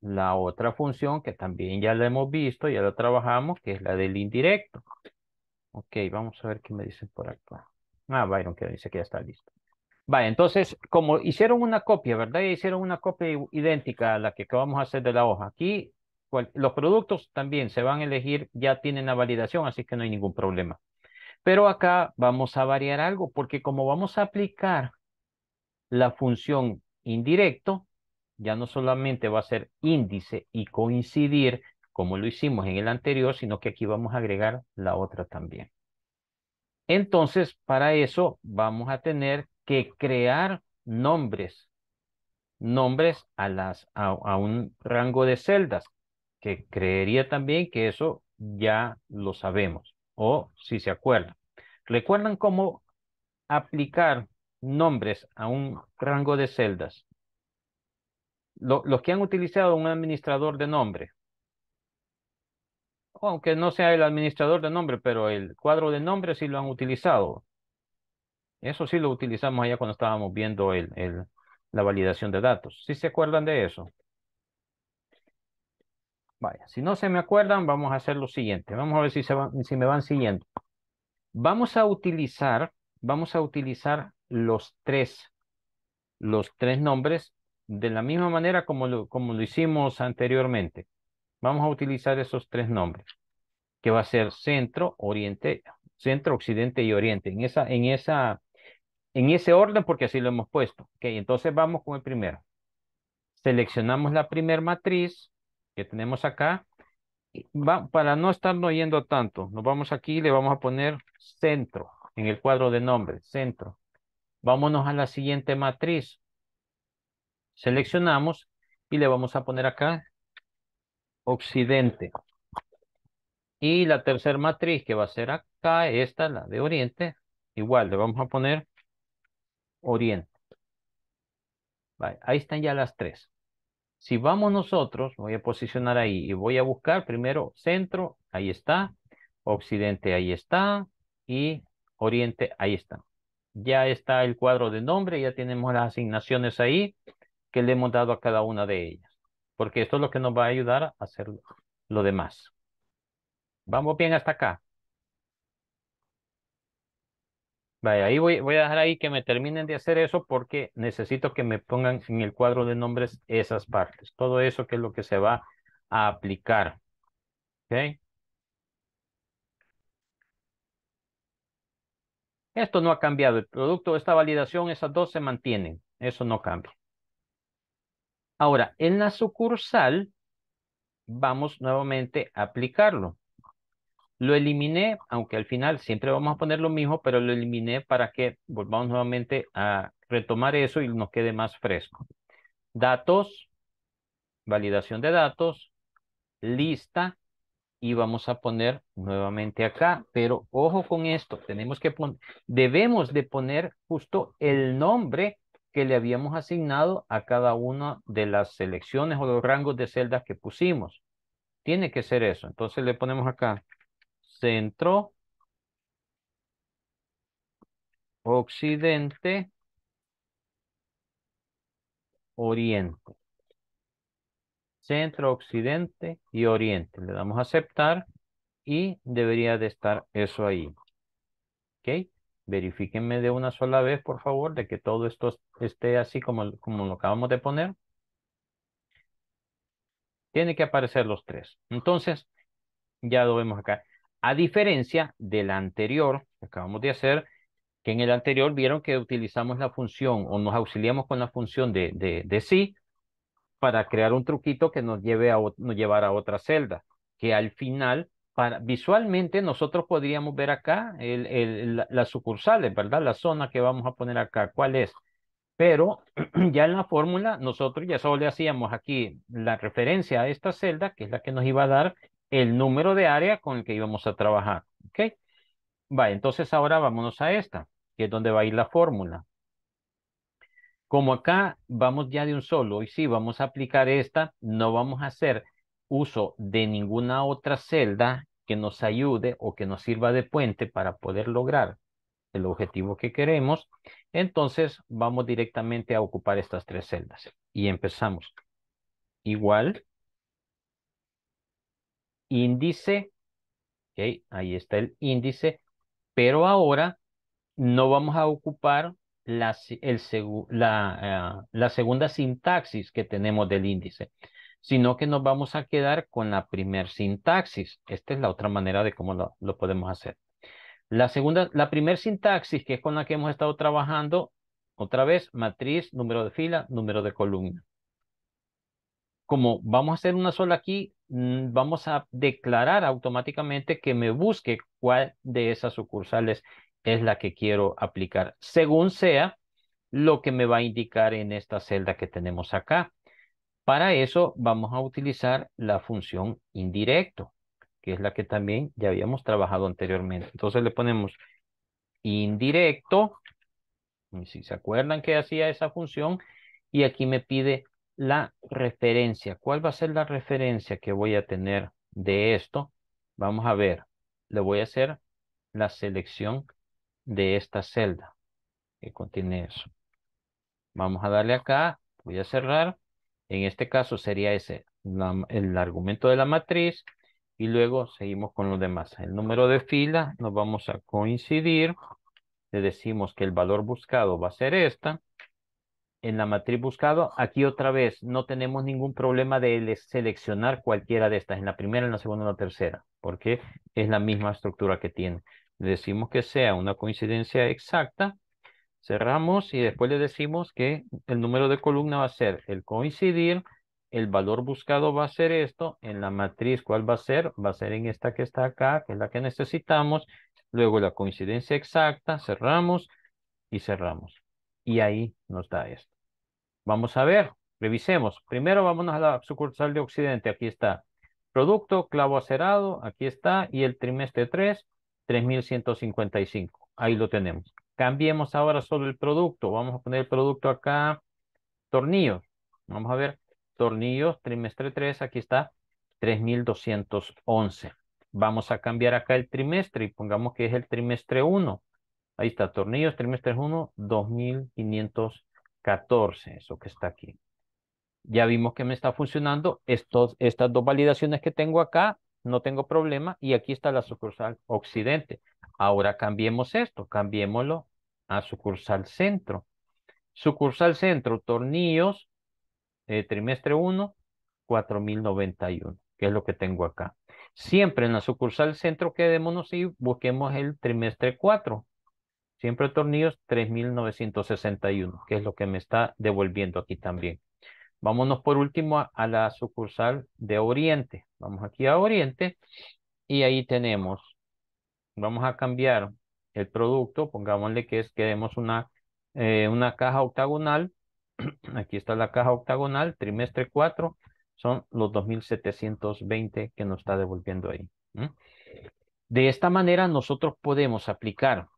S1: la otra función que también ya la hemos visto, ya la trabajamos, que es la del indirecto. Ok, vamos a ver qué me dicen por acá. Ah, Byron, que dice que ya está listo. Vale, entonces, como hicieron una copia, ¿verdad? Hicieron una copia idéntica a la que vamos a hacer de la hoja. Aquí los productos también se van a elegir, ya tienen la validación, así que no hay ningún problema. Pero acá vamos a variar algo, porque como vamos a aplicar la función indirecto, ya no solamente va a ser índice y coincidir como lo hicimos en el anterior, sino que aquí vamos a agregar la otra también. Entonces, para eso vamos a tener que crear nombres, nombres a, a, un rango de celdas, que creería también que eso ya lo sabemos, o si se acuerdan. ¿Recuerdan cómo aplicar nombres a un rango de celdas? los que han utilizado un administrador de nombre, aunque no sea el administrador de nombre, pero el cuadro de nombre sí lo han utilizado. Eso sí lo utilizamos allá cuando estábamos viendo el, la validación de datos. ¿Sí se acuerdan de eso? Vaya, si no se me acuerdan, vamos a hacer lo siguiente. Vamos a ver si, si me van siguiendo. Vamos a utilizar, vamos a utilizar los tres, los tres nombres de la misma manera como como lo hicimos anteriormente. Vamos a utilizar esos tres nombres, que va a ser centro, oriente, centro, occidente y oriente. En, esa, en, esa, en ese orden, porque así lo hemos puesto. Okay, entonces vamos con el primero. Seleccionamos la primera matriz que tenemos acá. Va, para no estarnos yendo tanto, nos vamos aquí y le vamos a poner centro en el cuadro de nombres, centro. Vámonos a la siguiente matriz. Seleccionamos y le vamos a poner acá occidente. Y la tercera matriz que va a ser acá, esta, la de oriente, igual le vamos a poner oriente. ahí están ya las tres. Si vamos nosotros, voy a posicionar ahí y voy a buscar primero centro, ahí está, occidente, ahí está, y oriente, ahí está. Ya está el cuadro de nombre, ya tenemos las asignaciones ahí que le hemos dado a cada una de ellas porque esto es lo que nos va a ayudar a hacer lo demás. ¿Vamos bien hasta acá? Vaya, ahí voy, voy a dejar ahí que me terminen de hacer eso porque necesito que me pongan en el cuadro de nombres esas partes. Todo eso que es lo que se va a aplicar. Esto no ha cambiado. El producto, esta validación, esas dos se mantienen. Eso no cambia. Ahora, en la sucursal, vamos nuevamente a aplicarlo. Lo eliminé, aunque al final siempre vamos a poner lo mismo, pero lo eliminé para que volvamos nuevamente a retomar eso y nos quede más fresco. Datos, validación de datos, lista, y vamos a poner nuevamente acá. Pero ojo con esto, tenemos que debemos de poner justo el nombre que le habíamos asignado a cada una de las selecciones o los rangos de celdas que pusimos. Tiene que ser eso. Entonces le ponemos acá centro, occidente, oriente. Centro, occidente y oriente. Le damos a aceptar y debería de estar eso ahí. ¿Ok? Verifíquenme de una sola vez, por favor, de que todo esto esté así como, como lo acabamos de poner, tiene que aparecer los tres. Entonces, ya lo vemos acá. A diferencia del anterior que acabamos de hacer, que en el anterior vieron que utilizamos la función o nos auxiliamos con la función de, de, sí para crear un truquito que nos lleve a llevar a otra celda, que al final, para, visualmente nosotros podríamos ver acá el, el, la, las sucursales, ¿verdad? La zona que vamos a poner acá, ¿cuál es? Pero ya en la fórmula nosotros ya solo le hacíamos aquí la referencia a esta celda, que es la que nos iba a dar el número de área con el que íbamos a trabajar. ¿Ok? Vale, entonces ahora vámonos a esta, que es donde va a ir la fórmula. Como acá vamos ya de un solo, y si vamos a aplicar esta, no vamos a hacer uso de ninguna otra celda que nos ayude o que nos sirva de puente para poder lograr el objetivo que queremos, entonces vamos directamente a ocupar estas tres celdas y empezamos. Igual, índice, ok ahí está el índice, pero ahora no vamos a ocupar la, el, eh, la, segunda sintaxis que tenemos del índice, sino que nos vamos a quedar con la primera sintaxis. Esta es la otra manera de cómo lo podemos hacer. La segunda, la primer sintaxis que es con la que hemos estado trabajando, otra vez, matriz, número de fila, número de columna. Como vamos a hacer una sola aquí, mm, vamos a declarar automáticamente que me busque cuál de esas sucursales es la que quiero aplicar, según sea lo que me va a indicar en esta celda que tenemos acá. Para eso vamos a utilizar la función indirecto que es la que también ya habíamos trabajado anteriormente. Entonces le ponemos indirecto, si se acuerdan que hacía esa función, y aquí me pide la referencia. ¿Cuál va a ser la referencia que voy a tener de esto? Vamos a ver, le voy a hacer la selección de esta celda que contiene eso. Vamos a darle acá, voy a cerrar. En este caso sería ese, el argumento de la matriz, y luego seguimos con los demás. El número de fila nos vamos a coincidir. Le decimos que el valor buscado va a ser esta. En la matriz buscado, aquí otra vez no tenemos ningún problema de seleccionar cualquiera de estas, en la primera, en la segunda, en la tercera, porque es la misma estructura que tiene. Le decimos que sea una coincidencia exacta, cerramos y después le decimos que el número de columna va a ser el coincidir el valor buscado va a ser esto, en la matriz, ¿cuál va a ser? Va a ser en esta que está acá, que es la que necesitamos, luego la coincidencia exacta, cerramos y cerramos. Y ahí nos da esto. Vamos a ver, revisemos. Primero vámonos a la sucursal de Occidente, aquí está. Producto, clavo acerado, aquí está, y el trimestre 3, 3155. Ahí lo tenemos. Cambiemos ahora solo el producto. Vamos a poner el producto acá, tornillos. Vamos a ver tornillos, trimestre 3, aquí está, 3211. Vamos a cambiar acá el trimestre y pongamos que es el trimestre 1. Ahí está, tornillos, trimestre 1, 2514, eso que está aquí. Ya vimos que me está funcionando estos, estas dos validaciones que tengo acá, no tengo problema. Y aquí está la sucursal occidente. Ahora cambiemos esto, cambiémoslo a sucursal centro. Sucursal centro, tornillos, eh, trimestre 1, 4091, que es lo que tengo acá. Siempre en la sucursal centro quedémonos y busquemos el trimestre 4. Siempre tornillos 3961, que es lo que me está devolviendo aquí también. Vámonos por último a, la sucursal de Oriente. Vamos aquí a Oriente y ahí tenemos, vamos a cambiar el producto, pongámosle que es, queremos una, eh, una caja octagonal Aquí está la caja octagonal, trimestre 4, son los 2.720 que nos está devolviendo ahí. De esta manera nosotros podemos aplicar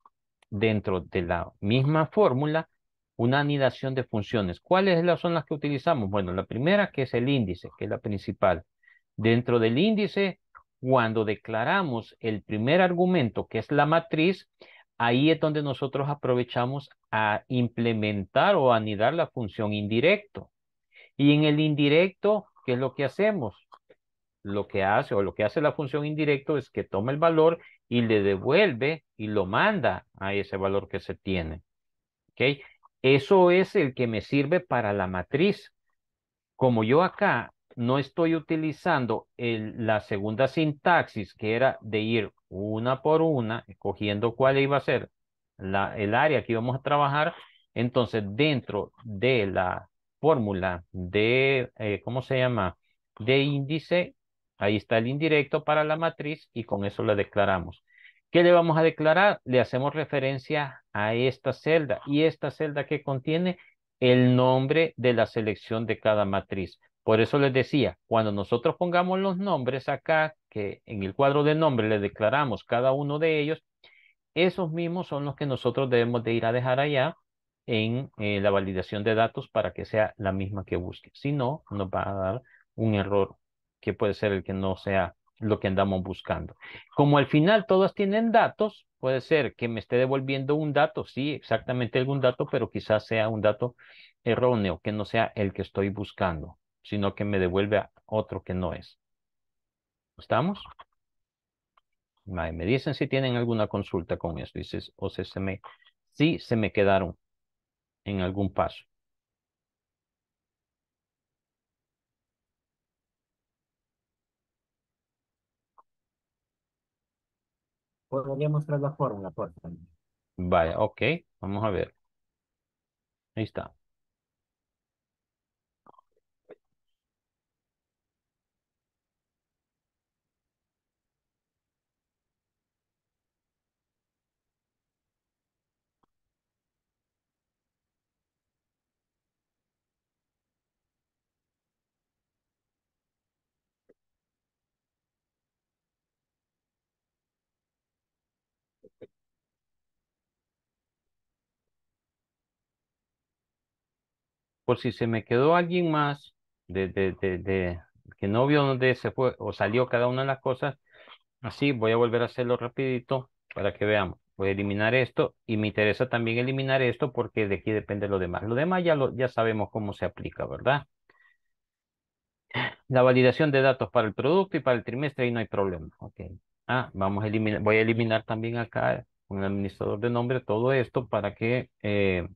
S1: dentro de la misma fórmula una anidación de funciones. ¿Cuáles son las que utilizamos? Bueno, la primera que es el índice, que es la principal. Dentro del índice, cuando declaramos el primer argumento, que es la matriz, ahí es donde nosotros aprovechamos a implementar o anidar la función indirecto. Y en el indirecto, ¿qué es lo que hacemos? Lo que hace o lo que hace la función indirecto es que toma el valor y le devuelve y lo manda a ese valor que se tiene. ¿Ok? Eso es el que me sirve para la matriz. Como yo acá no estoy utilizando la segunda sintaxis, que era de ir una por una, escogiendo cuál iba a ser la, el área que íbamos a trabajar. Entonces, dentro de la fórmula de, eh, ¿cómo se llama? De índice, ahí está el indirecto para la matriz y con eso la declaramos. ¿Qué le vamos a declarar? Le hacemos referencia a esta celda y esta celda que contiene el nombre de la selección de cada matriz. Por eso les decía, cuando nosotros pongamos los nombres acá, que en el cuadro de nombre le declaramos cada uno de ellos, esos mismos son los que nosotros debemos de ir a dejar allá en eh, la validación de datos para que sea la misma que busque. Si no, nos va a dar un error que puede ser el que no sea lo que andamos buscando. Como al final todos tienen datos, puede ser que me esté devolviendo un dato, sí, exactamente algún dato, pero quizás sea un dato erróneo, que no sea el que estoy buscando sino que me devuelve a otro que no es. ¿Estamos? Me dicen si tienen alguna consulta con esto. Dices, o sea, se me, sí se me quedaron en algún paso. Podría mostrar la fórmula, por favor. Vaya, ok. Vamos a ver. Ahí está. por si se me quedó alguien más de, que no vio dónde se fue o salió cada una de las cosas, así voy a volver a hacerlo rapidito para que veamos. Voy a eliminar esto y me interesa también eliminar esto porque de aquí depende lo demás. Lo demás ya, lo, ya sabemos cómo se aplica, ¿verdad? La validación de datos para el producto y para el trimestre ahí no hay problema. Ah, vamos a eliminar, voy a eliminar también acá con el administrador de nombre todo esto para que eh,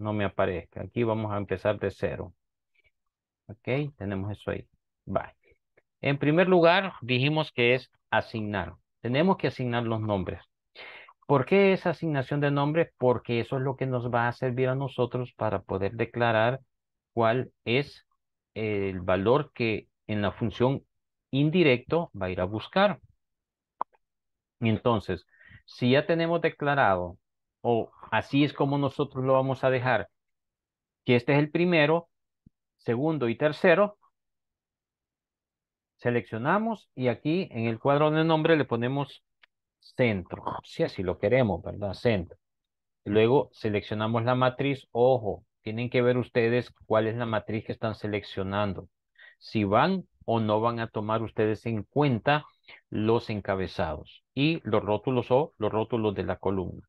S1: no me aparezca. Aquí vamos a empezar de cero. Ok, tenemos eso ahí. Bye. En primer lugar, dijimos que es asignar. Tenemos que asignar los nombres. ¿Por qué esa asignación de nombres? Porque eso es lo que nos va a servir a nosotros para poder declarar cuál es el valor que en la función indirecto va a ir a buscar. Entonces, si ya tenemos declarado o así es como nosotros lo vamos a dejar. Que este es el primero, segundo y tercero, seleccionamos y aquí en el cuadro de nombre le ponemos centro, si así lo queremos, ¿verdad? Centro. Luego seleccionamos la matriz, ojo, tienen que ver ustedes cuál es la matriz que están seleccionando. Si van o no van a tomar ustedes en cuenta los encabezados y los rótulos o los rótulos de la columna.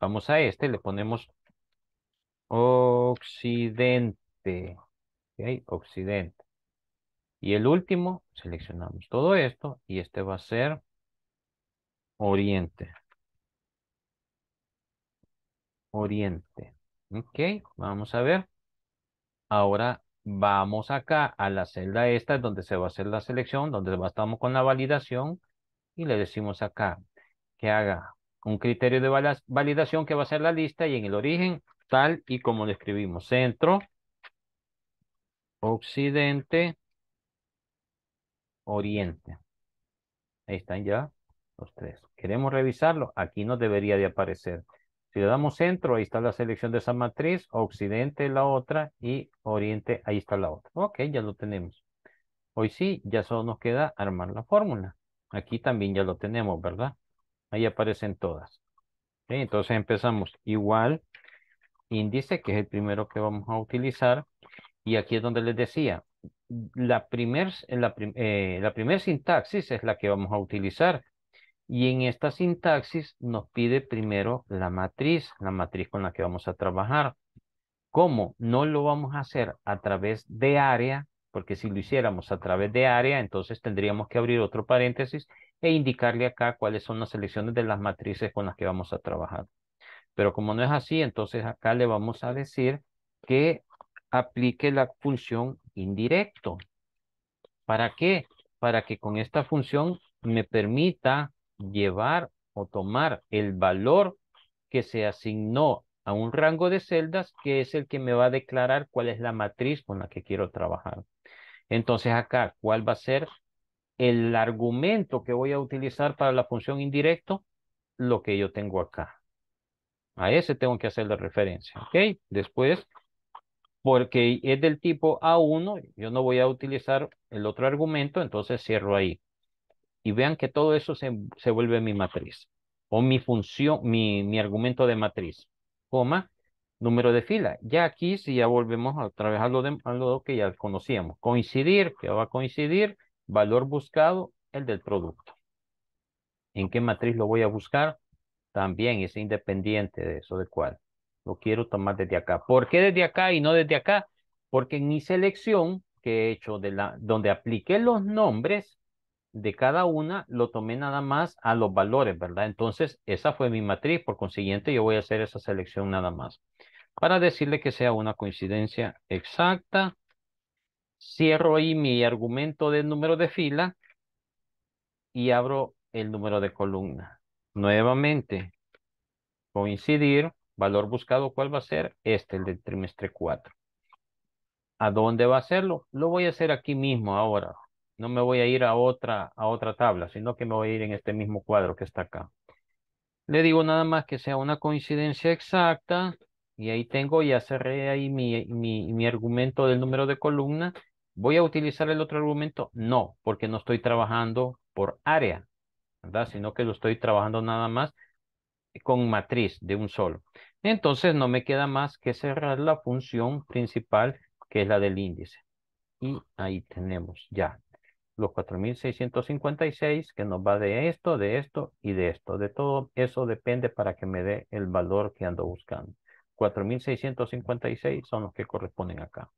S1: Vamos a este, le ponemos occidente. ok, Occidente. Y el último, seleccionamos todo esto y este va a ser oriente. Oriente. Ok, vamos a ver. Ahora vamos acá a la celda esta donde se va a hacer la selección, donde estamos con la validación y le decimos acá que haga un criterio de validación que va a ser la lista y en el origen, tal y como lo escribimos, centro, occidente, oriente. Ahí están ya los tres. Queremos revisarlo, aquí nos debería de aparecer. Si le damos centro, ahí está la selección de esa matriz, occidente la otra y oriente, ahí está la otra. Ok, ya lo tenemos. Hoy sí, ya solo nos queda armar la fórmula. Aquí también ya lo tenemos, ¿verdad? Ahí aparecen todas. Entonces empezamos igual índice, que es el primero que vamos a utilizar. Y aquí es donde les decía, la primer, eh, la, primer sintaxis es la que vamos a utilizar. Y en esta sintaxis nos pide primero la matriz, la matriz con la que vamos a trabajar. ¿Cómo? No lo vamos a hacer a través de área, porque si lo hiciéramos a través de área, entonces tendríamos que abrir otro paréntesis e indicarle acá cuáles son las selecciones de las matrices con las que vamos a trabajar. Pero como no es así, entonces acá le vamos a decir que aplique la función indirecto. ¿Para qué? Para que con esta función me permita llevar o tomar el valor que se asignó a un rango de celdas que es el que me va a declarar cuál es la matriz con la que quiero trabajar. Entonces acá, ¿cuál va a ser el argumento que voy a utilizar para la función indirecto, lo que yo tengo acá. A ese tengo que hacer la referencia, ¿ok? Después, porque es del tipo A1, yo no voy a utilizar el otro argumento, entonces cierro ahí. Y vean que todo eso se, vuelve mi matriz, o mi función, mi, argumento de matriz, coma, número de fila. Ya aquí, si ya volvemos a trabajar lo, de, a lo que ya conocíamos, coincidir, que va a coincidir, Valor buscado, el del producto. ¿En qué matriz lo voy a buscar? También es independiente de eso, de cuál. Lo quiero tomar desde acá. ¿Por qué desde acá y no desde acá? Porque en mi selección que he hecho, de la, donde apliqué los nombres de cada una, lo tomé nada más a los valores, ¿verdad? Entonces, esa fue mi matriz. Por consiguiente, yo voy a hacer esa selección nada más. Para decirle que sea una coincidencia exacta, Cierro ahí mi argumento del número de fila y abro el número de columna. Nuevamente, coincidir, valor buscado, ¿cuál va a ser? Este, el del trimestre 4. ¿A dónde va a hacerlo? Lo voy a hacer aquí mismo ahora. No me voy a ir a otra, a otra tabla, sino que me voy a ir en este mismo cuadro que está acá. Le digo nada más que sea una coincidencia exacta y ahí tengo, ya cerré ahí mi, argumento del número de columna. ¿Voy a utilizar el otro argumento? No, porque no estoy trabajando por área, ¿verdad? Sino que lo estoy trabajando nada más con matriz de un solo. Entonces no me queda más que cerrar la función principal que es la del índice. Y ahí tenemos ya los 4,656 que nos va de esto, de esto y de esto. De todo eso depende para que me dé el valor que ando buscando. 4.656 son los que corresponden acá.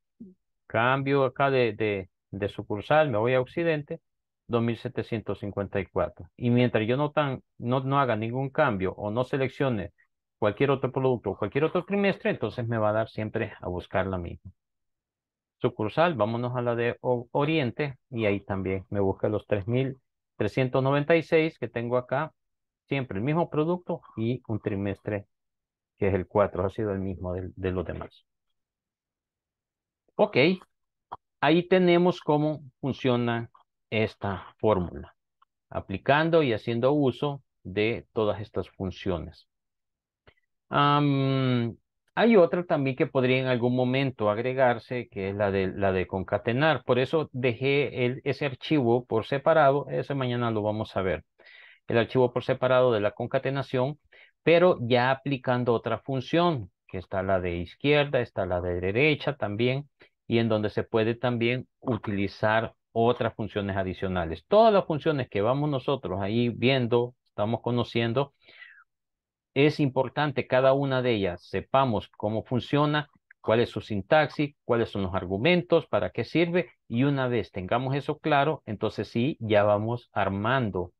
S1: Cambio acá de, de, sucursal, me voy a Occidente, 2.754. Y mientras yo no, tan, no, haga ningún cambio o no seleccione cualquier otro producto o cualquier otro trimestre, entonces me va a dar siempre a buscar la misma. Sucursal, vámonos a la de Oriente y ahí también me busca los 3.396 que tengo acá, siempre el mismo producto y un trimestre que es el 4, ha sido el mismo de, los demás. Ok, ahí tenemos cómo funciona esta fórmula, aplicando y haciendo uso de todas estas funciones. hay otra también que podría en algún momento agregarse, que es la de, la de concatenar. Por eso dejé el, ese archivo por separado, ese mañana lo vamos a ver. El archivo por separado de la concatenación pero ya aplicando otra función, que está la de izquierda, está la de derecha también, y en donde se puede también utilizar otras funciones adicionales. Todas las funciones que vamos nosotros ahí viendo, estamos conociendo, es importante cada una de ellas, sepamos cómo funciona, cuál es su sintaxis, cuáles son los argumentos, para qué sirve, y una vez tengamos eso claro, entonces sí, ya vamos armando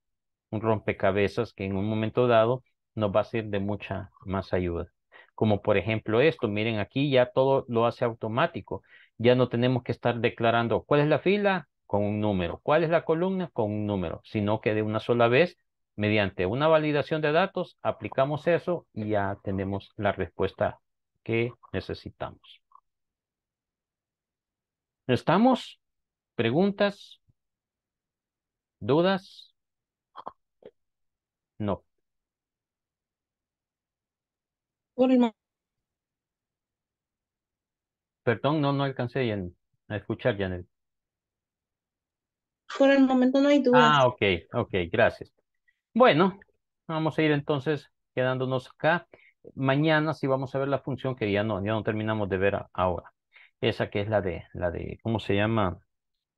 S1: un rompecabezas que en un momento dado nos va a ser de mucha más ayuda. Como por ejemplo esto, miren aquí ya todo lo hace automático. Ya no tenemos que estar declarando cuál es la fila con un número, cuál es la columna con un número, sino que de una sola vez, mediante una validación de datos, aplicamos eso y ya tenemos la respuesta que necesitamos. ¿Estamos? ¿Preguntas? ¿Dudas? No. Por el... Perdón, no, no alcancé a escuchar, Janet. Por el momento no hay duda. Ah, ok, ok, gracias. Bueno, vamos a ir entonces quedándonos acá. Mañana sí vamos a ver la función que ya no, no terminamos de ver ahora. Esa que es la de, la de, ¿cómo se llama?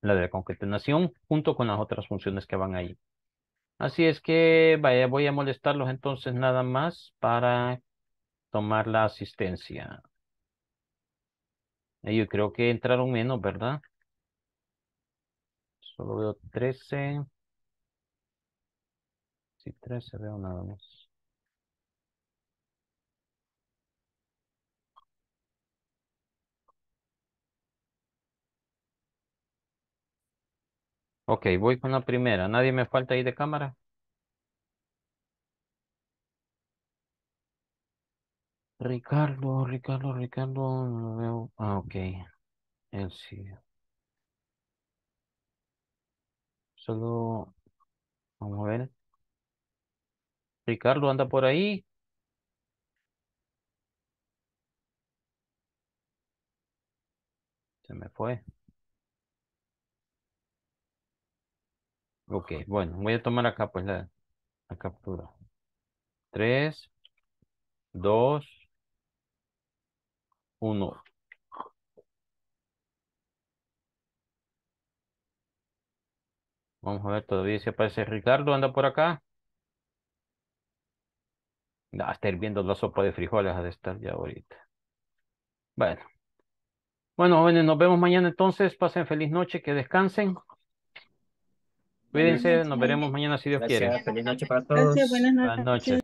S1: La de la concatenación junto con las otras funciones que van ahí. Así es que vaya, voy a molestarlos entonces nada más para tomar la asistencia. Eh, yo creo que entraron menos, ¿verdad? Solo veo 13. Sí, 13 veo nada más. Ok, voy con la primera. ¿Nadie me falta ahí de cámara? Ricardo, Ricardo, Ricardo, no veo. Ah, ok. Él sí. Solo, vamos a ver. Ricardo anda por ahí. Se me fue. Ok, bueno, voy a tomar acá pues la captura. Tres, dos, uno. Vamos a ver, todavía se aparece Ricardo, anda por acá. Ah, está hirviendo la sopa de frijoles, ha de estar ya ahorita. Bueno. Bueno, jóvenes, nos vemos mañana entonces. Pasen feliz noche, que descansen. Cuídense, nos veremos mañana si Dios quiere. Feliz noche para todos. Buenas noches.